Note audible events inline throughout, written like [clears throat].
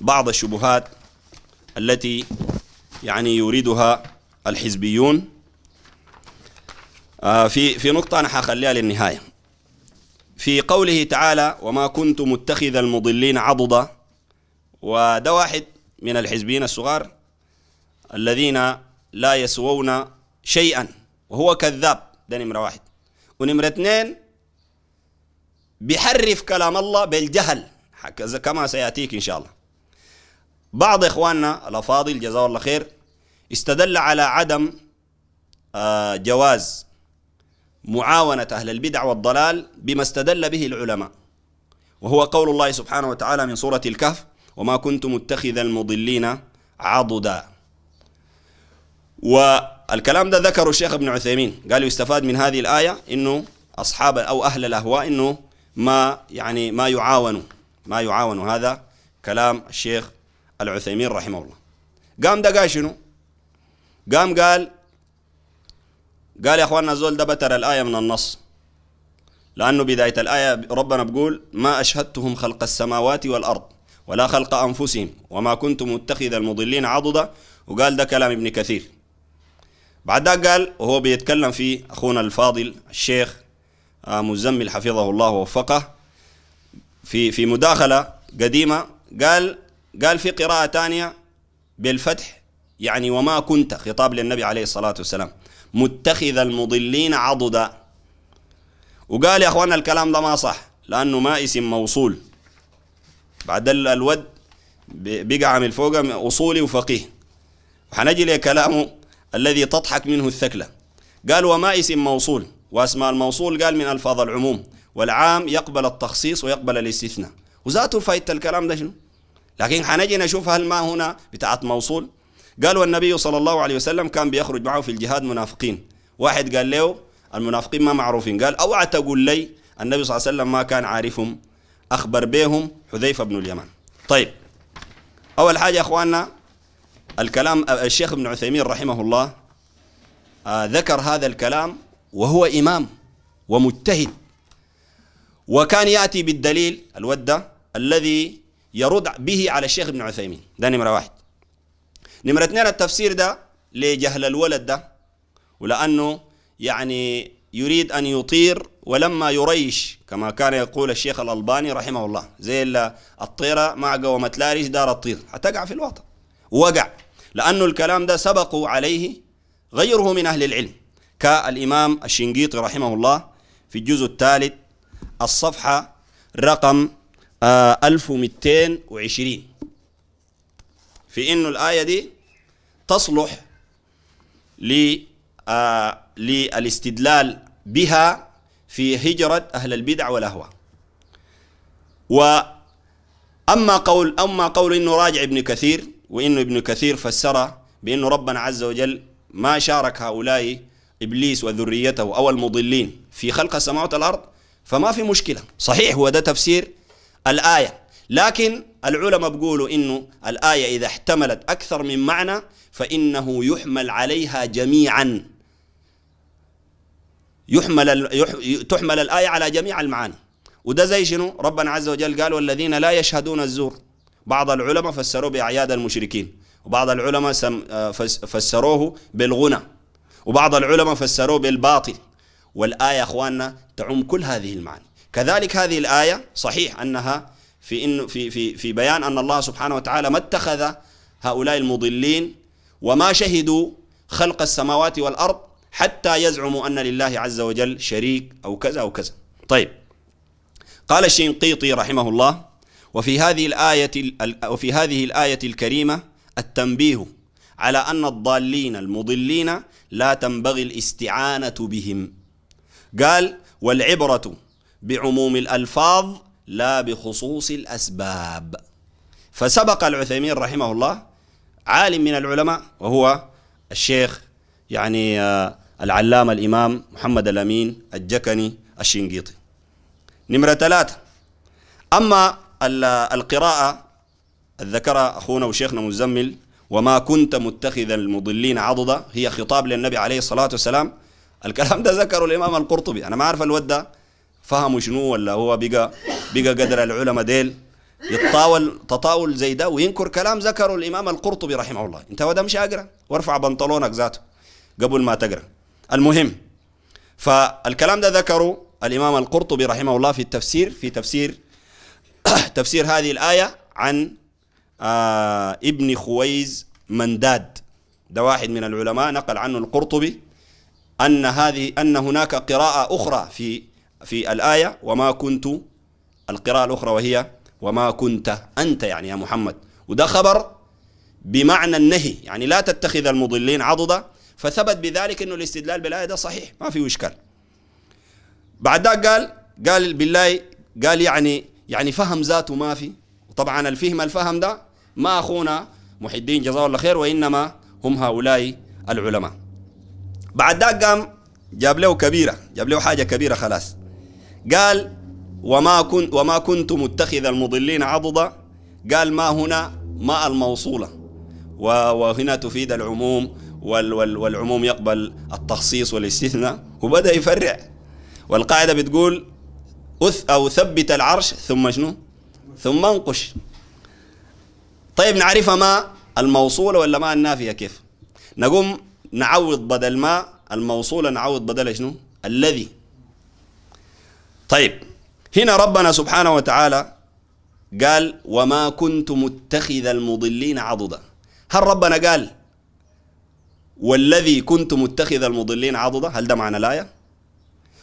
بعض الشبهات التي يعني يريدها الحزبيون آه، في في نقطة أنا حخليها للنهاية في قوله تعالى وما كنت متخذ المضلين عضدا وده واحد من الحزبيين الصغار الذين لا يسوون شيئا وهو كذاب ده نمرة واحد ونمرة اثنين بيحرف كلام الله بالجهل كما سيأتيك إن شاء الله بعض إخواننا الأفاضل جزاه الله خير استدل على عدم آه، جواز معاونة أهل البدع والضلال بما استدل به العلماء وهو قول الله سبحانه وتعالى من سورة الكهف وما كنت متخذ المضلين عضدا والكلام ده ذكره الشيخ ابن عثيمين قال يستفاد من هذه الآية إنه أصحاب أو أهل الأهواء إنه ما يعني ما يعاونوا ما يعاونوا هذا كلام الشيخ العثيمين رحمه الله قام ده قال شنو قام قال قال يا اخواننا زول ده بتر الايه من النص لانه بدايه الايه ربنا بقول ما اشهدتهم خلق السماوات والارض ولا خلق انفسهم وما كنت متخذ المضلين عضدا وقال ده كلام ابن كثير بعد ذلك قال وهو بيتكلم في اخونا الفاضل الشيخ آه، مزمل حفظه الله ووفقه في في مداخله قديمه قال قال في قراءة ثانية بالفتح يعني وما كنت خطاب للنبي عليه الصلاة والسلام متخذ المضلين عضدا وقال يا أخوانا الكلام ده ما صح لأنه ما اسم موصول بعد الود بقى عامل فوق أصولي وفقيه وحنجي لكلامه الذي تضحك منه الثكلة قال وما اسم موصول واسماء الموصول قال من ألفاظ العموم والعام يقبل التخصيص ويقبل الاستثناء وذاته فايدة الكلام ده شنو لكن حنجي نشوف هل ما هنا بتاعت موصول قالوا النبي صلى الله عليه وسلم كان بيخرج معه في الجهاد منافقين واحد قال له المنافقين ما معروفين قال اوعى تقول لي النبي صلى الله عليه وسلم ما كان عارفهم اخبر بهم حذيفه بن اليمان طيب اول حاجه يا اخواننا الكلام الشيخ ابن عثيمين رحمه الله آه ذكر هذا الكلام وهو امام ومجتهد وكان ياتي بالدليل الوده الذي يرد به على الشيخ ابن عثيمين ده نمرة واحد نمرة اثنين التفسير ده لجهل الولد ده ولأنه يعني يريد أن يطير ولما يريش كما كان يقول الشيخ الألباني رحمه الله زي الطيرة ما قومة لاريش دار الطير هتقع في الوطن وقع لأنه الكلام ده سبقوا عليه غيره من أهل العلم كالإمام الشنقيطي رحمه الله في الجزء الثالث الصفحة رقم 1220 آه، في انه الايه دي تصلح ل آه، للاستدلال بها في هجرة أهل البدع والأهواء وأما قول أما قول إنه راجع ابن كثير وإنه ابن كثير فسر بأنه ربنا عز وجل ما شارك هؤلاء إبليس وذريته أو المضلين في خلق السماوات والأرض فما في مشكلة صحيح هو ده تفسير الآية لكن العلماء بيقولوا إنه الآية إذا احتملت أكثر من معنى فإنه يحمل عليها جميعا يحمل تحمل الآية على جميع المعاني وده زي شنو ربنا عز وجل قال والذين لا يشهدون الزور بعض العلماء فسروه بأعياد المشركين وبعض العلماء آه، فسروه بالغنى وبعض العلماء فسروه بالباطل والآية أخواننا تعم كل هذه المعاني كذلك هذه الآية صحيح أنها في إنه في في في بيان أن الله سبحانه وتعالى ما اتخذ هؤلاء المضلين وما شهدوا خلق السماوات والأرض حتى يزعموا أن لله عز وجل شريك أو كذا أو كذا طيب قال الشنقيطي رحمه الله وفي هذه الآية وفي هذه الآية الكريمة التنبيه على أن الضالين المضلين لا تنبغي الاستعانة بهم قال والعبرة بعموم الألفاظ لا بخصوص الأسباب فسبق العثيمين رحمه الله عالم من العلماء وهو الشيخ يعني آه، العلامة الإمام محمد الأمين الجكني الشنقيطي نمرة ثلاثة أما القراءة ذكر أخونا وشيخنا مزمل وما كنت متخذا المضلين عضدا هي خطاب للنبي عليه الصلاة والسلام الكلام ده ذكره الإمام القرطبي أنا ما أعرف الود ده فهموا شنو ولا هو بقى بقى قدر العلماء ديل يتطاول تطاول زي ده وينكر كلام ذكره الامام القرطبي رحمه الله انت ده مش اقرا وارفع بنطلونك ذاته قبل ما تقرا المهم فالكلام ده ذكره الامام القرطبي رحمه الله في التفسير في تفسير [coughs] تفسير هذه الايه عن آه ابن خويز منداد ده واحد من العلماء نقل عنه القرطبي ان هذه ان هناك قراءه اخرى في في الآية وما كنت القراءة الأخرى وهي وما كنت أنت يعني يا محمد وده خبر بمعنى النهي يعني لا تتخذ المضلين عضدا فثبت بذلك أنه الاستدلال بالآية ده صحيح ما في إشكال بعد ذلك قال قال بالله قال يعني يعني فهم ذاته ما في طبعا الفهم الفهم ده ما أخونا محي الدين جزاه الله خير وإنما هم هؤلاء العلماء بعد ذلك قام جاب له كبيرة جاب له حاجة كبيرة خلاص قال وما كنت وما كنت متخذ المضلين عضدا قال ما هنا ما الموصولة وهنا تفيد العموم والعموم يقبل التخصيص والاستثناء وبدأ يفرع والقاعدة بتقول أث أو ثبت العرش ثم شنو ثم انقش طيب نعرفها ما الموصولة ولا ما النافية كيف نقوم نعوض بدل ما الموصولة نعوض بدل شنو الذي طيب هنا ربنا سبحانه وتعالى قال وما كنت متخذ المضلين عضدا هل ربنا قال والذي كنت متخذ المضلين عضدا هل ده معنى الآية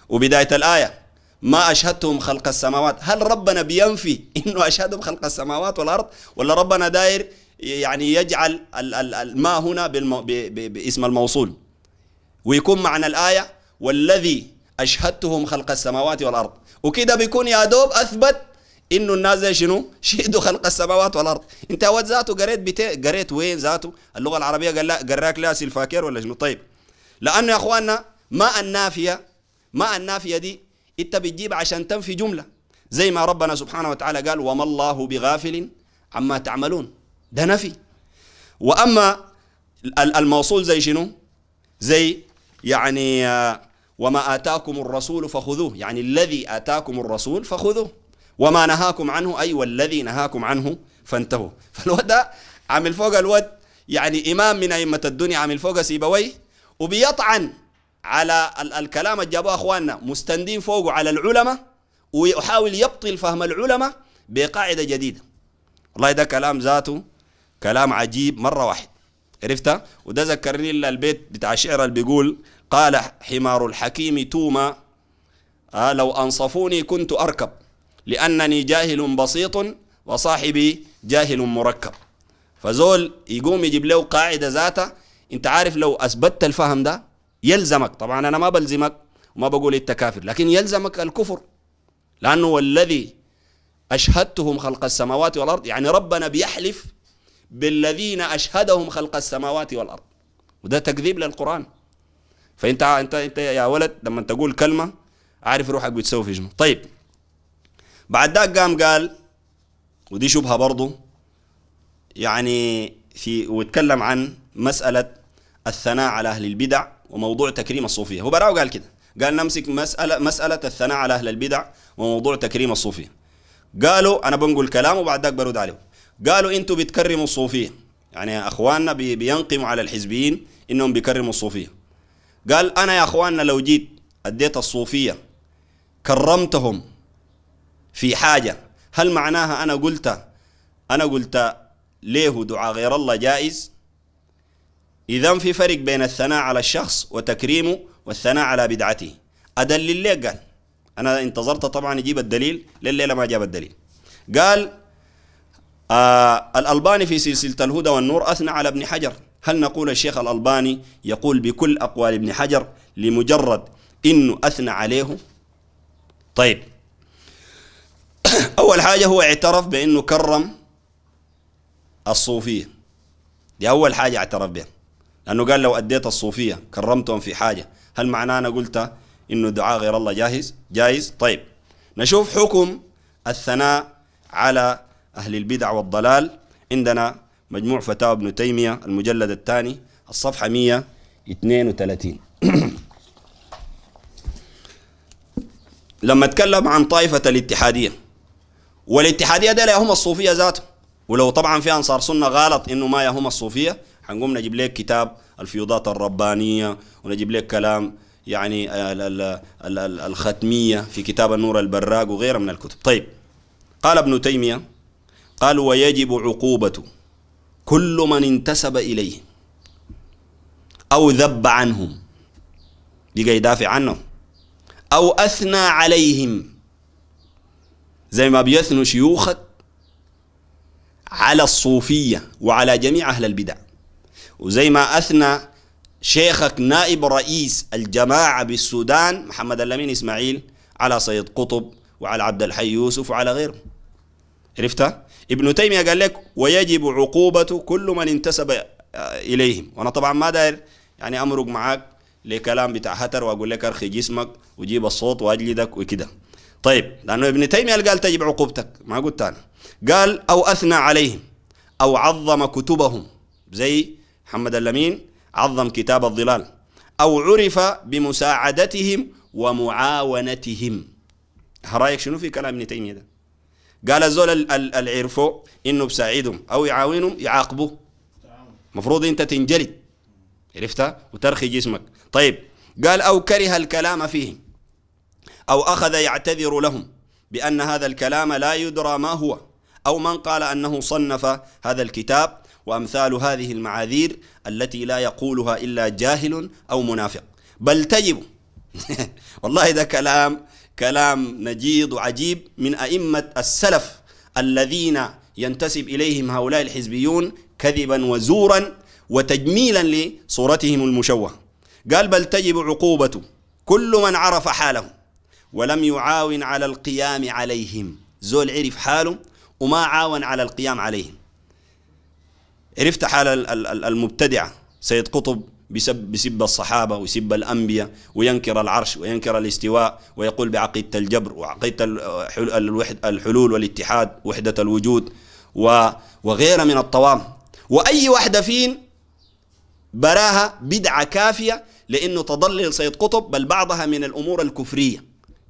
وبداية الآية ما أشهدتهم خلق السماوات هل ربنا بينفي إنه أشهدهم خلق السماوات والأرض ولا ربنا داير يعني يجعل ما هنا باسم الموصول ويكون معنى الآية والذي أشهدتهم خلق السماوات والأرض وكده بيكون يا دوب أثبت انه الناس زي شنو؟ [laughs] شهدوا خلق السماوات والارض، انت وقت ذاته قريت بتاع قريت وين ذاته؟ اللغه العربيه قال لا قراك لا سلفاكير ولا شنو؟ طيب لانه يا اخواننا ما النافيه ما النافيه دي انت بتجيب عشان تنفي جمله زي ما ربنا سبحانه وتعالى قال وما الله بغافل عما تعملون ده نفي واما الموصول زي شنو؟ زي يعني آه وما آتاكم الرسول فخذوه يعني الذي آتاكم الرسول فخذوه وما نهاكم عنه أي والذي نهاكم عنه فانتهوا [laughs] فالواد ده عامل فوق الود يعني إمام من أئمة الدنيا عامل فوق سيبويه وبيطعن على ال الكلام اللي جابوه أخواننا مستندين فوقه على العلماء ويحاول يبطل فهم العلماء بقاعدة جديدة والله ده كلام ذاته كلام عجيب مرة واحد عرفتها وده ذكرني البيت بتاع الشعر اللي بيقول قال حمار الحكيم توما آه لو أنصفوني كنت أركب لأنني جاهل بسيط وصاحبي جاهل مركب فزول يقوم يجيب له قاعدة ذاته انت عارف لو أثبتت الفهم ده يلزمك طبعا أنا ما بلزمك وما بقول انت كافر لكن يلزمك الكفر لأنه والذي أشهدتهم خلق السماوات والأرض يعني ربنا بيحلف بالذين أشهدهم خلق السماوات والأرض وده تكذيب للقرآن فانت انت انت يا ولد لما تقول كلمه عارف روحك بتسوي في شنو طيب بعد ذاك قام قال ودي شبهه برضه يعني في وتكلم عن مساله الثناء على اهل البدع وموضوع تكريم الصوفيه هو براو قال كده قال نمسك مساله مساله الثناء على اهل البدع وموضوع تكريم الصوفيه قالوا انا بنقول كلام وبعد ذاك برد عليهم قالوا انتوا بتكرموا الصوفيه يعني اخواننا بينقموا على الحزبيين انهم بيكرموا الصوفيه قال أنا يا أخواننا لو جيت أديت الصوفية كرمتهم في حاجة هل معناها أنا قلت أنا قلت ليه دعاء غير الله جائز إذا في فرق بين الثناء على الشخص وتكريمه والثناء على بدعته أدلل ليه قال أنا انتظرت طبعا يجيب الدليل لليلة ما جاب الدليل قال آه الألباني في سلسلة الهدى والنور أثنى على ابن حجر هل نقول الشيخ الألباني يقول بكل أقوال ابن حجر لمجرد إنه أثنى عليه طيب [clears throat] أول حاجة هو اعترف بأنه كرم الصوفية دي أول حاجة اعترف بها لأنه قال لو أديت الصوفية كرمتهم في حاجة هل معناه أنا قلت إنه دعاء غير الله جاهز جايز طيب نشوف حكم الثناء على أهل البدع والضلال عندنا مجموع فتاوى ابن تيمية المجلد الثاني الصفحة 132 [clears throat] لما اتكلم عن طائفة الاتحادية والاتحادية دي يهم الصوفية ذاته ولو طبعا في أنصار سنة غلط إنه ما يهم الصوفية حنقوم نجيب لك كتاب الفيوضات الربانية ونجيب لك كلام يعني الختمية في كتاب النور البراق وغيره من الكتب طيب قال ابن تيمية قال ويجب عقوبته كل من انتسب إليه أو ذب عنهم بقى يدافع عنهم أو أثنى عليهم زي ما بيثنوا شيوخك على الصوفية وعلى جميع أهل البدع وزي ما أثنى شيخك نائب رئيس الجماعة بالسودان محمد اللمين إسماعيل على سيد قطب وعلى عبد الحي يوسف وعلى غيره عرفتها ابن تيمية قال لك ويجب عقوبة كل من انتسب آه، إليهم وأنا طبعا ما داير يعني أمرق معاك لكلام بتاع هتر وأقول لك أرخي جسمك وجيب الصوت وأجلدك وكده طيب لأنه ابن تيمية قال تجب عقوبتك ما قلت أنا قال أو أثنى عليهم أو عظم كتبهم زي محمد اللمين عظم كتاب الظلال أو عرف بمساعدتهم ومعاونتهم رايك شنو في كلام ابن تيمية ده قال زول اللي عرفوا انه بساعدهم او يعاونهم يعاقبوه مفروض انت تنجلد عرفتها وترخي جسمك طيب قال او كره الكلام فيهم او اخذ يعتذر لهم بان هذا الكلام لا يدرى ما هو او من قال انه صنف هذا الكتاب وامثال هذه المعاذير التي لا يقولها الا جاهل او منافق بل تجب [laughs] والله ده كلام كلام نجيض وعجيب من أئمة السلف الذين ينتسب إليهم هؤلاء الحزبيون كذبا وزورا وتجميلا لصورتهم المشوهة قال بل تجب عقوبة كل من عرف حاله ولم يعاون على القيام عليهم زول عرف حاله وما عاون على القيام عليهم عرفت حال المبتدعة سيد قطب بسب بسب الصحابة ويسب الأنبياء وينكر العرش وينكر الاستواء ويقول بعقيدة الجبر وعقيدة الحلول والاتحاد وحدة الوجود وغير من الطوام وأي واحدة فين براها بدعة كافية لأنه تضلل سيد قطب بل بعضها من الأمور الكفرية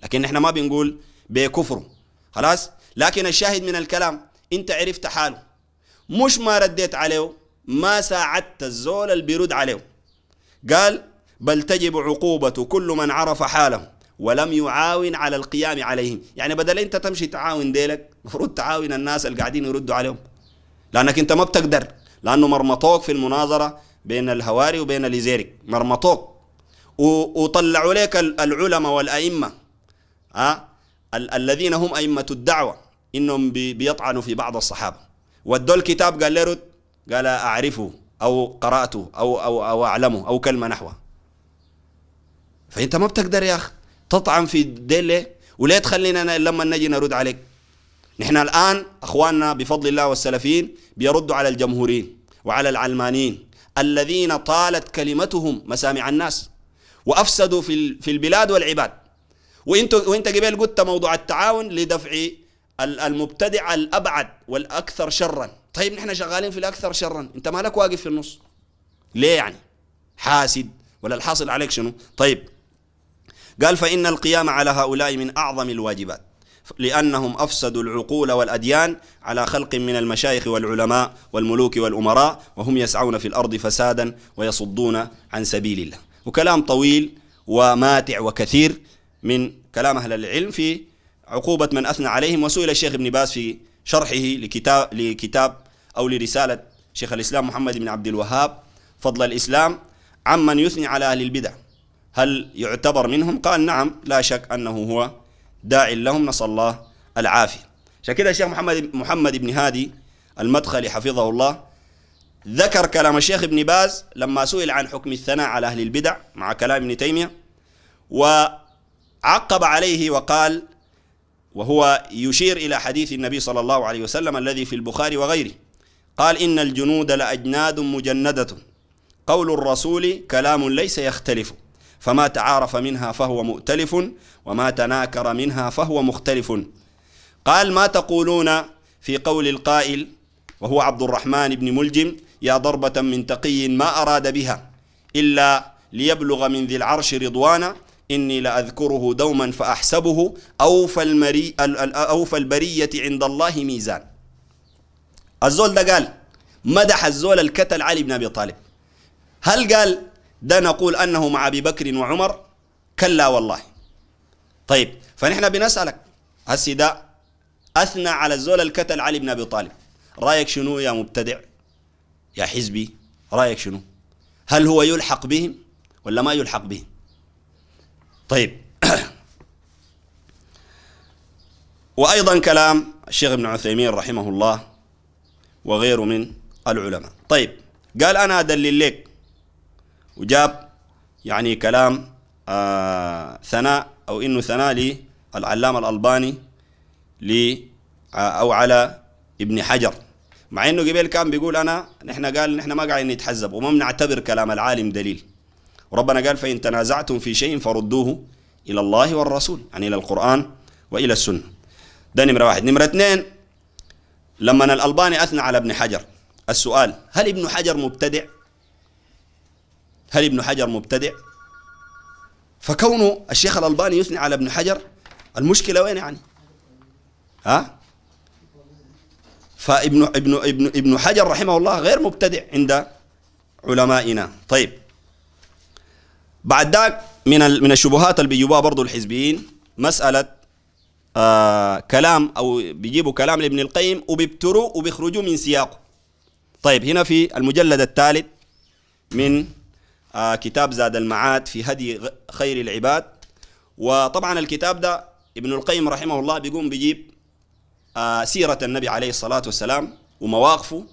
لكن احنا ما بنقول بكفره خلاص لكن الشاهد من الكلام انت عرفت حاله مش ما رديت عليه ما ساعدت الزول اللي بيرد عليه قال بل تجب عقوبة كل من عرف حاله ولم يعاون على القيام عليهم يعني بدل انت تمشي تعاون ديلك المفروض تعاون الناس اللي قاعدين يردوا عليهم لانك انت ما بتقدر لانه مرمطوك في المناظره بين الهواري وبين الازيري مرمطوك وطلعوا لك العلماء والائمه ها ال الذين هم ائمه الدعوه انهم بيطعنوا في بعض الصحابه ودوا الكتاب قال له قال اعرفه أو قرأته أو أو أو أعلمه أو كلمة نحوه فأنت ما بتقدر يا أخي تطعن في ديله ليه؟ وليه تخلينا أنا لما نجي نرد عليك نحن الآن أخواننا بفضل الله والسلفيين بيردوا على الجمهورين وعلى العلمانيين الذين طالت كلمتهم مسامع الناس وأفسدوا في في البلاد والعباد وانت وانت قبل قلت موضوع التعاون لدفع المبتدع الابعد والاكثر شرا طيب نحن شغالين في الاكثر شرا انت مالك واقف في النص ليه يعني حاسد ولا الحاصل عليك شنو طيب قال فان القيام على هؤلاء من اعظم الواجبات لأنهم أفسدوا العقول والأديان على خلق من المشايخ والعلماء والملوك والأمراء وهم يسعون في الأرض فسادا ويصدون عن سبيل الله وكلام طويل وماتع وكثير من كلام أهل العلم في عقوبة من أثنى عليهم وسئل الشيخ ابن باز في شرحه لكتاب, لكتاب أو لرسالة شيخ الإسلام محمد بن عبد الوهاب فضل الإسلام عمن يثني على أهل البدع هل يعتبر منهم قال نعم لا شك أنه هو داع لهم نسأل الله العافية عشان الشيخ محمد محمد بن هادي المدخلي حفظه الله ذكر كلام الشيخ ابن باز لما سئل عن حكم الثناء على أهل البدع مع كلام ابن تيمية وعقب عليه وقال وهو يشير إلى حديث النبي صلى الله عليه وسلم الذي في البخاري وغيره قال إن الجنود لأجناد مجندة قول الرسول كلام ليس يختلف فما تعارف منها فهو مؤتلف وما تناكر منها فهو مختلف قال ما تقولون في قول القائل وهو عبد الرحمن بن ملجم يا ضربة من تقي ما أراد بها إلا ليبلغ من ذي العرش رضوانا إني لأذكره دوما فأحسبه أوفى, المري أوفى البرية عند الله ميزان الزول ده قال مدح الزول الكتل علي بن أبي طالب هل قال ده نقول أنه مع أبي بكر وعمر كلا والله طيب فنحن بنسألك هسي ده أثنى على الزول الكتل علي بن أبي طالب رأيك شنو يا مبتدع يا حزبي رأيك شنو هل هو يلحق بهم ولا ما يلحق بهم طيب وأيضا كلام الشيخ ابن عثيمين رحمه الله وغيره من العلماء طيب قال أنا أدلل لك وجاب يعني كلام آه ثناء أو إنه ثناء للعلامة الألباني لي آه، أو على ابن حجر مع إنه قبل كان بيقول أنا نحن قال نحن ما قاعدين نتحزب وما بنعتبر كلام العالم دليل ربنا قال فإن تنازعتم في شيء فردوه إلى الله والرسول يعني إلى القرآن وإلى السنة ده نمرة واحد نمرة اثنين لما الألباني أثنى على ابن حجر السؤال هل ابن حجر مبتدع هل ابن حجر مبتدع فكونه الشيخ الألباني يثني على ابن حجر المشكلة وين يعني ها فابن ابن ابن ابن حجر رحمه الله غير مبتدع عند علمائنا طيب بعد ذاك من من الشبهات اللي بيجيبوها برضه الحزبيين مساله آه كلام او بيجيبوا كلام لابن القيم وبيبتروا وبيخرجوا من سياقه طيب هنا في المجلد الثالث من آه كتاب زاد المعاد في هدي خير العباد وطبعا الكتاب ده ابن القيم رحمه الله بيقوم بيجيب آه سيرة النبي عليه الصلاة والسلام ومواقفه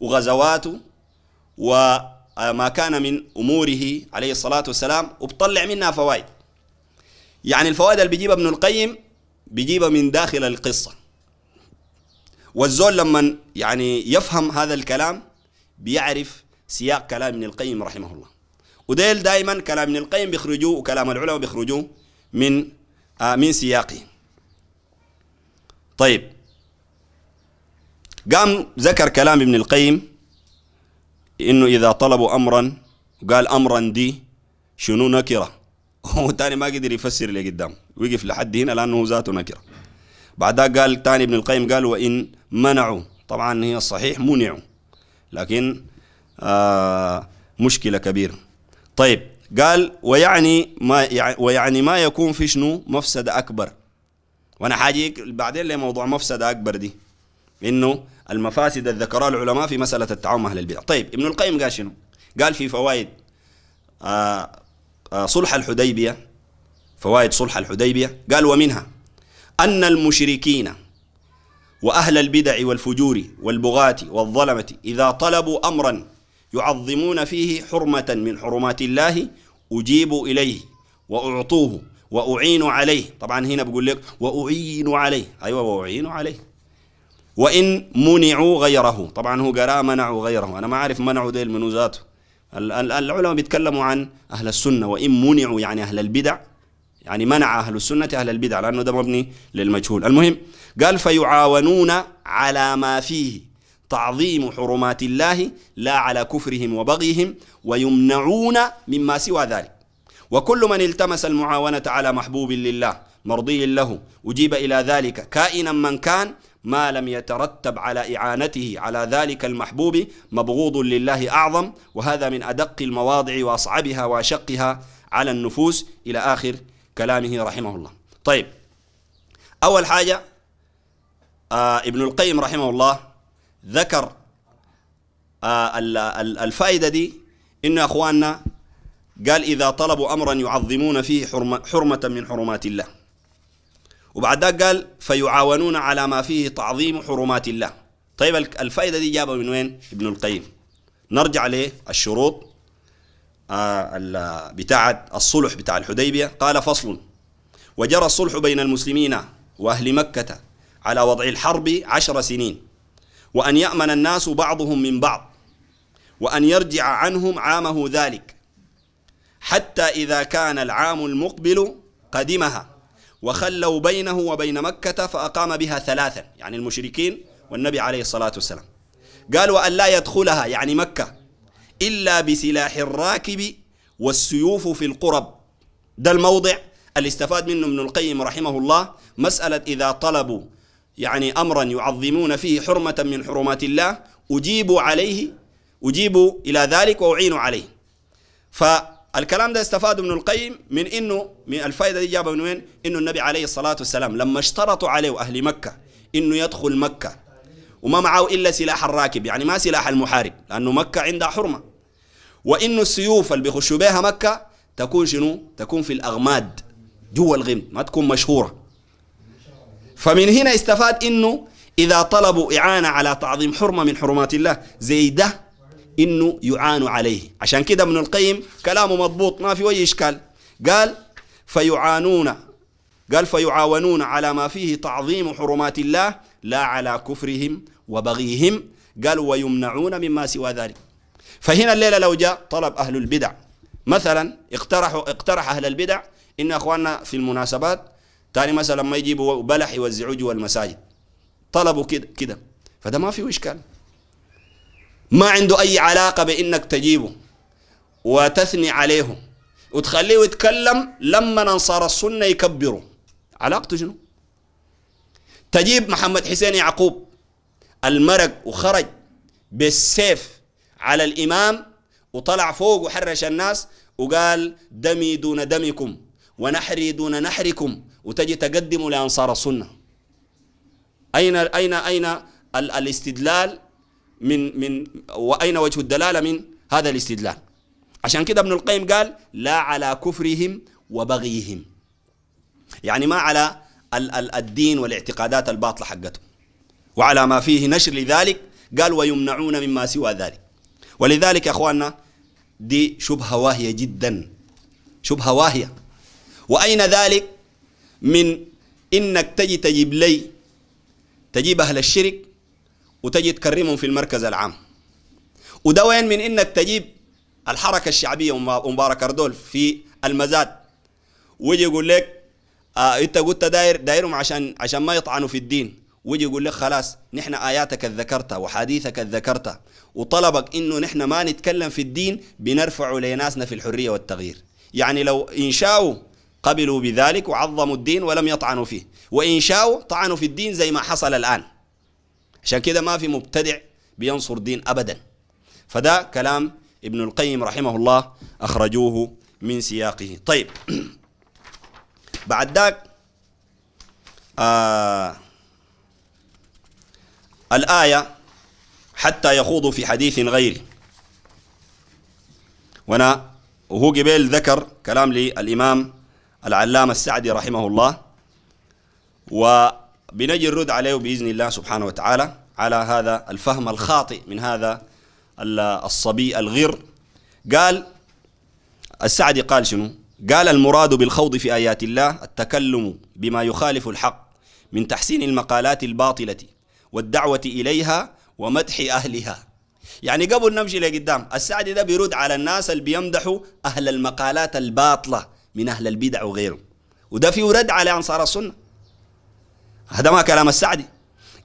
وغزواته و آه، ما كان من أموره عليه الصلاة والسلام وبطلع منها فوائد يعني الفوائد اللي بيجيبها ابن القيم بيجيبها من داخل القصة والزول لما يعني يفهم هذا الكلام بيعرف سياق كلام ابن القيم رحمه الله وديل دائما كلام ابن القيم بيخرجوه وكلام العلماء بيخرجوه من آه من سياقه طيب قام ذكر كلام ابن القيم انه اذا طلبوا امرا وقال امرا دي شنو نكره [laughs] هو تاني ما قدر يفسر اللي قدام وقف لحد هنا لانه ذاته نكره بعدها قال تاني ابن القيم قال وان منعوا طبعا هي صحيح منعوا لكن آه مشكله كبيره طيب قال ويعني ما ويعني ما يكون في شنو مفسده اكبر وانا حاجيك بعدين لموضوع مفسده اكبر دي انه المفاسد الذكراء العلماء في مسألة التعاون أهل البدع طيب ابن القيم قال شنو قال في فوائد آآ آه، آآ آه، صلح الحديبية فوائد صلح الحديبية قال ومنها أن المشركين وأهل البدع والفجور والبغاة والظلمة إذا طلبوا أمرا يعظمون فيه حرمة من حرمات الله أجيبوا إليه وأعطوه وأعينوا عليه طبعا هنا بقول لك وأعينوا عليه أيوة وأعينوا عليه وإن منعوا غيره طبعا هو قرأ آه، منعوا غيره أنا ما عارف منعوا ديل منو ذاته العلماء بيتكلموا عن أهل السنة وإن منعوا يعني أهل البدع يعني منع أهل السنة أهل البدع لأنه ده مبني للمجهول المهم قال فيعاونون على ما فيه تعظيم حرمات الله لا على كفرهم وبغيهم ويمنعون مما سوى ذلك وكل من التمس المعاونة على محبوب لله مرضي له أجيب إلى ذلك كائنا من كان ما لم يترتب على إعانته على ذلك المحبوب مبغوض لله أعظم وهذا من أدق المواضع وأصعبها وأشقها على النفوس إلى آخر كلامه رحمه الله طيب أول حاجة آه ابن القيم رحمه الله ذكر آه الفائدة دي إن أخواننا قال إذا طلبوا أمرا يعظمون فيه حرمة من حرمات الله وبعد ذاك قال فيعاونون على ما فيه تعظيم حرمات الله طيب الفائدة دي جابها من وين ابن القيم نرجع للشروط الشروط آه، بتاعة الصلح بتاع الحديبية قال فصل وجرى الصلح بين المسلمين وأهل مكة على وضع الحرب عشر سنين وأن يأمن الناس بعضهم من بعض وأن يرجع عنهم عامه ذلك حتى إذا كان العام المقبل قدمها وخلوا بينه وبين مكة فأقام بها ثلاثا يعني المشركين والنبي عليه الصلاة والسلام قال وأن لا يدخلها يعني مكة إلا بسلاح الراكب والسيوف في القرب ده الموضع اللي استفاد منه ابن القيم رحمه الله مسألة إذا طلبوا يعني أمرا يعظمون فيه حرمة من حرمات الله أجيبوا عليه أجيبوا إلى ذلك وأعينوا عليه ف الكلام ده استفاد ابن القيم من انه من الفائده دي جابها من وين؟ انه النبي عليه الصلاه والسلام لما اشترطوا عليه اهل مكه انه يدخل مكه وما معه الا سلاح الراكب يعني ما سلاح المحارب لانه مكه عندها حرمه وانه السيوف اللي بيخشوا بها مكه تكون شنو؟ تكون في الاغماد جوا الغمد ما تكون مشهوره فمن هنا استفاد انه اذا طلبوا اعانه على تعظيم حرمه من حرمات الله زي ده إنه يعان عليه عشان كده ابن القيم كلامه مضبوط ما في اي إشكال قال فيعانون قال فيعاونون على ما فيه تعظيم حرمات الله لا على كفرهم وبغيهم قال ويمنعون مما سوى ذلك فهنا الليلة لو جاء طلب أهل البدع مثلا اقترحوا اقترح أهل البدع إن أخواننا في المناسبات تاني مثلا ما يجيبوا بلح يوزعوا جوا المساجد طلبوا كده كده فده ما فيه إشكال ما عنده أي علاقة بإنك تجيبه وتثني عليه وتخليه يتكلم لما أنصار السنة يكبروا علاقته شنو؟ تجيب محمد حسين يعقوب المرق وخرج بالسيف على الإمام وطلع فوق وحرش الناس وقال دمي دون دمكم ونحري دون نحركم وتجي تقدموا لأنصار السنة أين أين أين الاستدلال من من واين وجه الدلاله من هذا الاستدلال عشان كده ابن القيم قال لا على كفرهم وبغيهم يعني ما على الدين والاعتقادات الباطله حقتهم وعلى ما فيه نشر لذلك قال ويمنعون مما سوى ذلك ولذلك يا اخواننا دي شبهه واهيه جدا شبهه واهيه واين ذلك من انك تجي تجيب لي تجيب اهل الشرك وتجي تكرمهم في المركز العام وده وين من انك تجيب الحركه الشعبيه ومبارك اردول في المزاد ويجي يقول لك آه انت قلت داير دايرهم عشان عشان ما يطعنوا في الدين ويجي يقول لك خلاص نحن اياتك ذكرتها وحديثك ذكرتها وطلبك انه نحن ما نتكلم في الدين بنرفعه لناسنا في الحريه والتغيير يعني لو ان شاءوا قبلوا بذلك وعظموا الدين ولم يطعنوا فيه وان شاءوا طعنوا في الدين زي ما حصل الان عشان كده ما في مبتدع بينصر دين أبدا فده كلام ابن القيم رحمه الله أخرجوه من سياقه طيب [clears throat] بعد ذاك آه الآية حتى يخوضوا في حديث غيره وانا وهو قبيل ذكر كلام للإمام العلامة السعدي رحمه الله و بنجي الرد عليه باذن الله سبحانه وتعالى على هذا الفهم الخاطئ من هذا الصبي الغر قال السعدي قال شنو قال المراد بالخوض في آيات الله التكلم بما يخالف الحق من تحسين المقالات الباطلة والدعوة إليها ومدح أهلها يعني قبل نمشي لقدام السعدي ده بيرد على الناس اللي بيمدحوا أهل المقالات الباطلة من أهل البدع وغيره وده في رد على أنصار السنة هذا ما كلام السعدي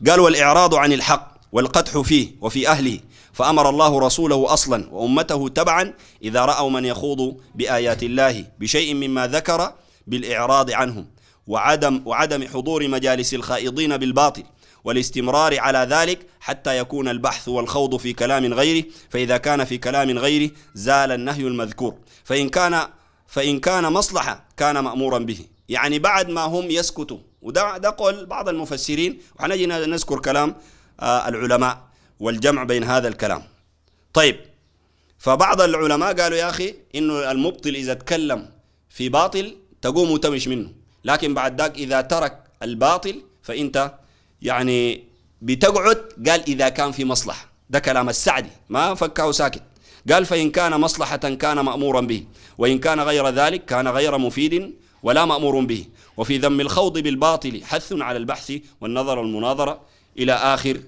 قال والإعراض عن الحق والقدح فيه وفي أهله فأمر الله رسوله أصلا وأمته تبعا إذا رأوا من يخوض بآيات الله بشيء مما ذكر بالإعراض عنهم وعدم, وعدم حضور مجالس الخائضين بالباطل والاستمرار على ذلك حتى يكون البحث والخوض في كلام غيره فإذا كان في كلام غيره زال النهي المذكور فإن كان فإن كان مصلحة كان مأمورا به يعني بعد ما هم يسكتوا وده ده قول بعض المفسرين وحنجي نذكر كلام آه العلماء والجمع بين هذا الكلام طيب فبعض العلماء قالوا يا أخي إنه المبطل إذا تكلم في باطل تقوم وتمش منه لكن بعد ذاك إذا ترك الباطل فأنت يعني بتقعد قال إذا كان في مصلحة ده كلام السعدي ما فكه ساكت قال فإن كان مصلحة كان مأمورا به وإن كان غير ذلك كان غير مفيد ولا مأمور به وفي ذم الخوض بالباطل حث على البحث والنظر والمناظرة إلى آخر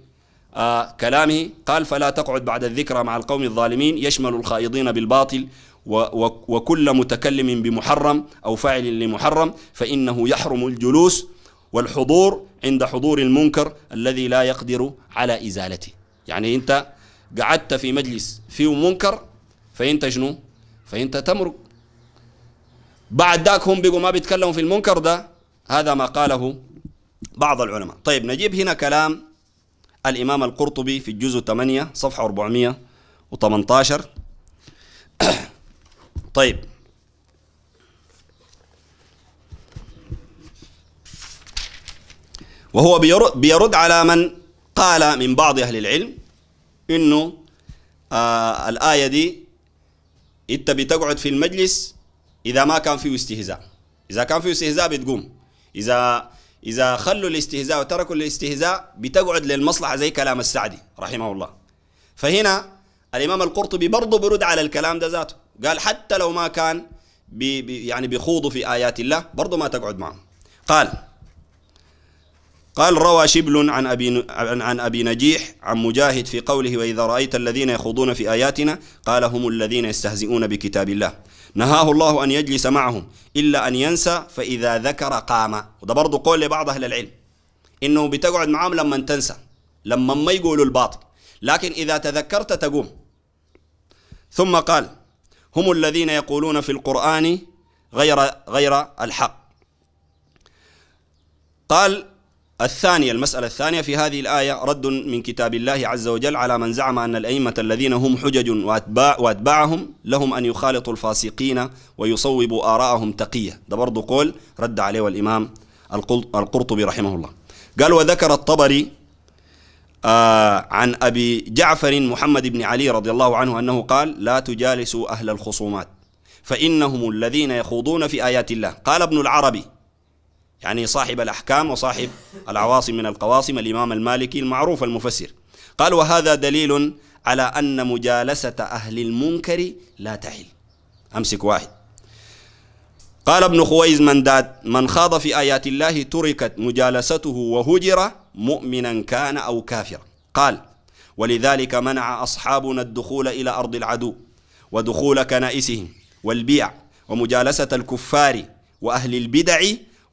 آه كلامه قال فلا تقعد بعد الذكرى مع القوم الظالمين يشمل الخائضين بالباطل وكل متكلم بمحرم أو فاعل لمحرم فإنه يحرم الجلوس والحضور عند حضور المنكر الذي لا يقدر على إزالته يعني أنت قعدت في مجلس فيه منكر فأنت شنو؟ فأنت تمرق بعد ذاك هم بيقوا ما بيتكلموا في المنكر ده هذا ما قاله بعض العلماء طيب نجيب هنا كلام الإمام القرطبي في الجزء 8 صفحة 418 [coughs] طيب وهو بيرد على من قال من بعض أهل العلم إنه آه الآية دي أنت بتقعد في المجلس إذا ما كان فيه استهزاء إذا كان فيه استهزاء بتقوم إذا إذا خلوا الاستهزاء وتركوا الاستهزاء بتقعد للمصلحة زي كلام السعدي رحمه الله فهنا الإمام القرطبي برضه برد على الكلام ده ذاته قال حتى لو ما كان بي بي يعني بيخوضوا في آيات الله برضه ما تقعد معهم قال قال روى شبل عن أبي, عن أبي نجيح عن مجاهد في قوله وإذا رأيت الذين يخوضون في آياتنا قال هم الذين يستهزئون بكتاب الله نهاه الله أن يجلس معهم إلا أن ينسى فإذا ذكر قام وده برضو قول لبعض أهل العلم إنه بتقعد معهم لما تنسى لما ما يقولوا الباطل لكن إذا تذكرت تقوم ثم قال هم الذين يقولون في القرآن غير غير الحق قال الثانية المسألة الثانية في هذه الآية رد من كتاب الله عز وجل على من زعم أن الأئمة الذين هم حجج وأتباع وأتباعهم لهم أن يخالطوا الفاسقين ويصوبوا آراءهم تقية ده برضو قول رد عليه الإمام القرطبي رحمه الله قال وذكر الطبري آه عن أبي جعفر محمد بن علي رضي الله عنه أنه قال لا تجالسوا أهل الخصومات فإنهم الذين يخوضون في آيات الله قال ابن العربي يعني صاحب الأحكام وصاحب العواصم من القواصم الإمام المالكي المعروف المفسر قال وهذا دليل على أن مجالسة أهل المنكر لا تحل أمسك واحد قال ابن خويز من داد من خاض في آيات الله تركت مجالسته وهجر مؤمنا كان أو كافرا قال ولذلك منع أصحابنا الدخول إلى أرض العدو ودخول كنائسهم والبيع ومجالسة الكفار وأهل البدع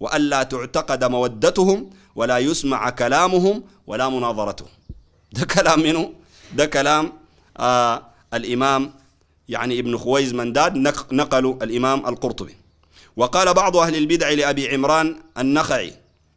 وألا تعتقد مودتهم ولا يسمع كلامهم ولا مناظرتهم ده كلام منه ده كلام آه الإمام يعني ابن خويز منداد نقل الإمام القرطبي وقال بعض أهل البدع لأبي عمران النخعي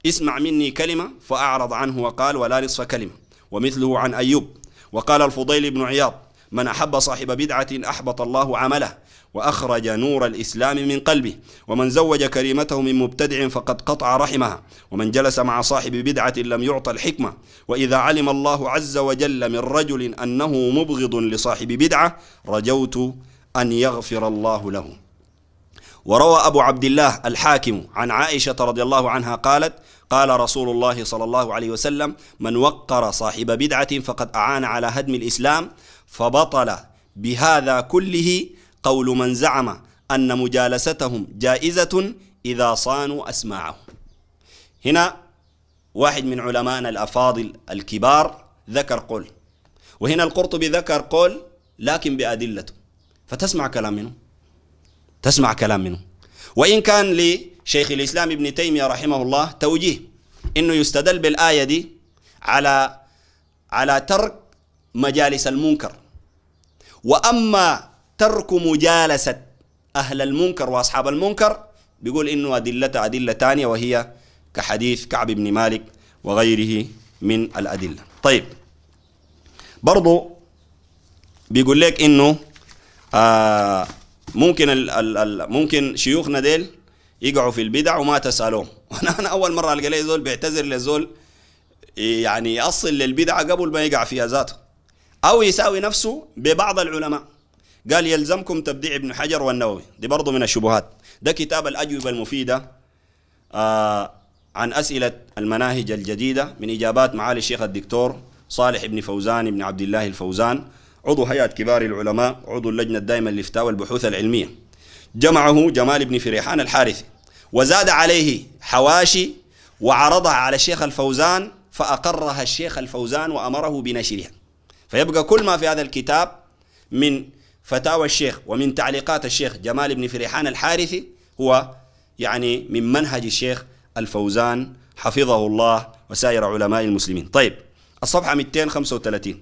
اسمع مني كلمة فأعرض عنه وقال ولا نصف كلمة ومثله عن أيوب وقال الفضيل بن عياض من أحب صاحب بدعة أحبط الله عمله وأخرج نور الإسلام من قلبه ومن زوج كريمته من مبتدع فقد قطع رحمها ومن جلس مع صاحب بدعة لم يعطى الحكمة وإذا علم الله عز وجل من رجل أنه مبغض لصاحب بدعة رجوت أن يغفر الله له وروى أبو عبد الله الحاكم عن عائشة رضي الله عنها قالت قال رسول الله صلى الله عليه وسلم من وقر صاحب بدعة فقد أعان على هدم الإسلام فبطل بهذا كله قول من زعم أن مجالستهم جائزة إذا صانوا أسماعهم هنا واحد من علمائنا الأفاضل الكبار ذكر قول وهنا القرطبي ذكر قول لكن بأدلته فتسمع كلام منه تسمع كلام منه وإن كان لشيخ الإسلام ابن تيمية رحمه الله توجيه إنه يستدل بالآية دي على على ترك مجالس المنكر وأما ترك مجالسة أهل المنكر وأصحاب المنكر بيقول إنه أدلة أدلة تانية وهي كحديث كعب بن مالك وغيره من الأدلة طيب برضو بيقول لك إنه آه ممكن الـ الـ الـ ممكن شيوخنا ديل يقعوا في البدع وما تسألوه وأنا [laughs] أنا أول مرة ألقى لي زول بيعتذر لزول يعني يصل للبدعة قبل ما يقع فيها ذاته أو يساوي نفسه ببعض العلماء قال يلزمكم تبديع ابن حجر والنووي دي برضه من الشبهات ده كتاب الأجوبة المفيدة آه عن أسئلة المناهج الجديدة من إجابات معالي الشيخ الدكتور صالح بن فوزان بن عبد الله الفوزان عضو هيئة كبار العلماء عضو اللجنة الدائمة للإفتاء والبحوث العلمية جمعه جمال بن فريحان الحارثي وزاد عليه حواشي وعرضها على الشيخ الفوزان فأقرها الشيخ الفوزان وأمره بنشرها فيبقى كل ما في هذا الكتاب من فتاوى الشيخ ومن تعليقات الشيخ جمال بن فريحان الحارثي هو يعني من منهج الشيخ الفوزان حفظه الله وسائر علماء المسلمين طيب الصفحة 235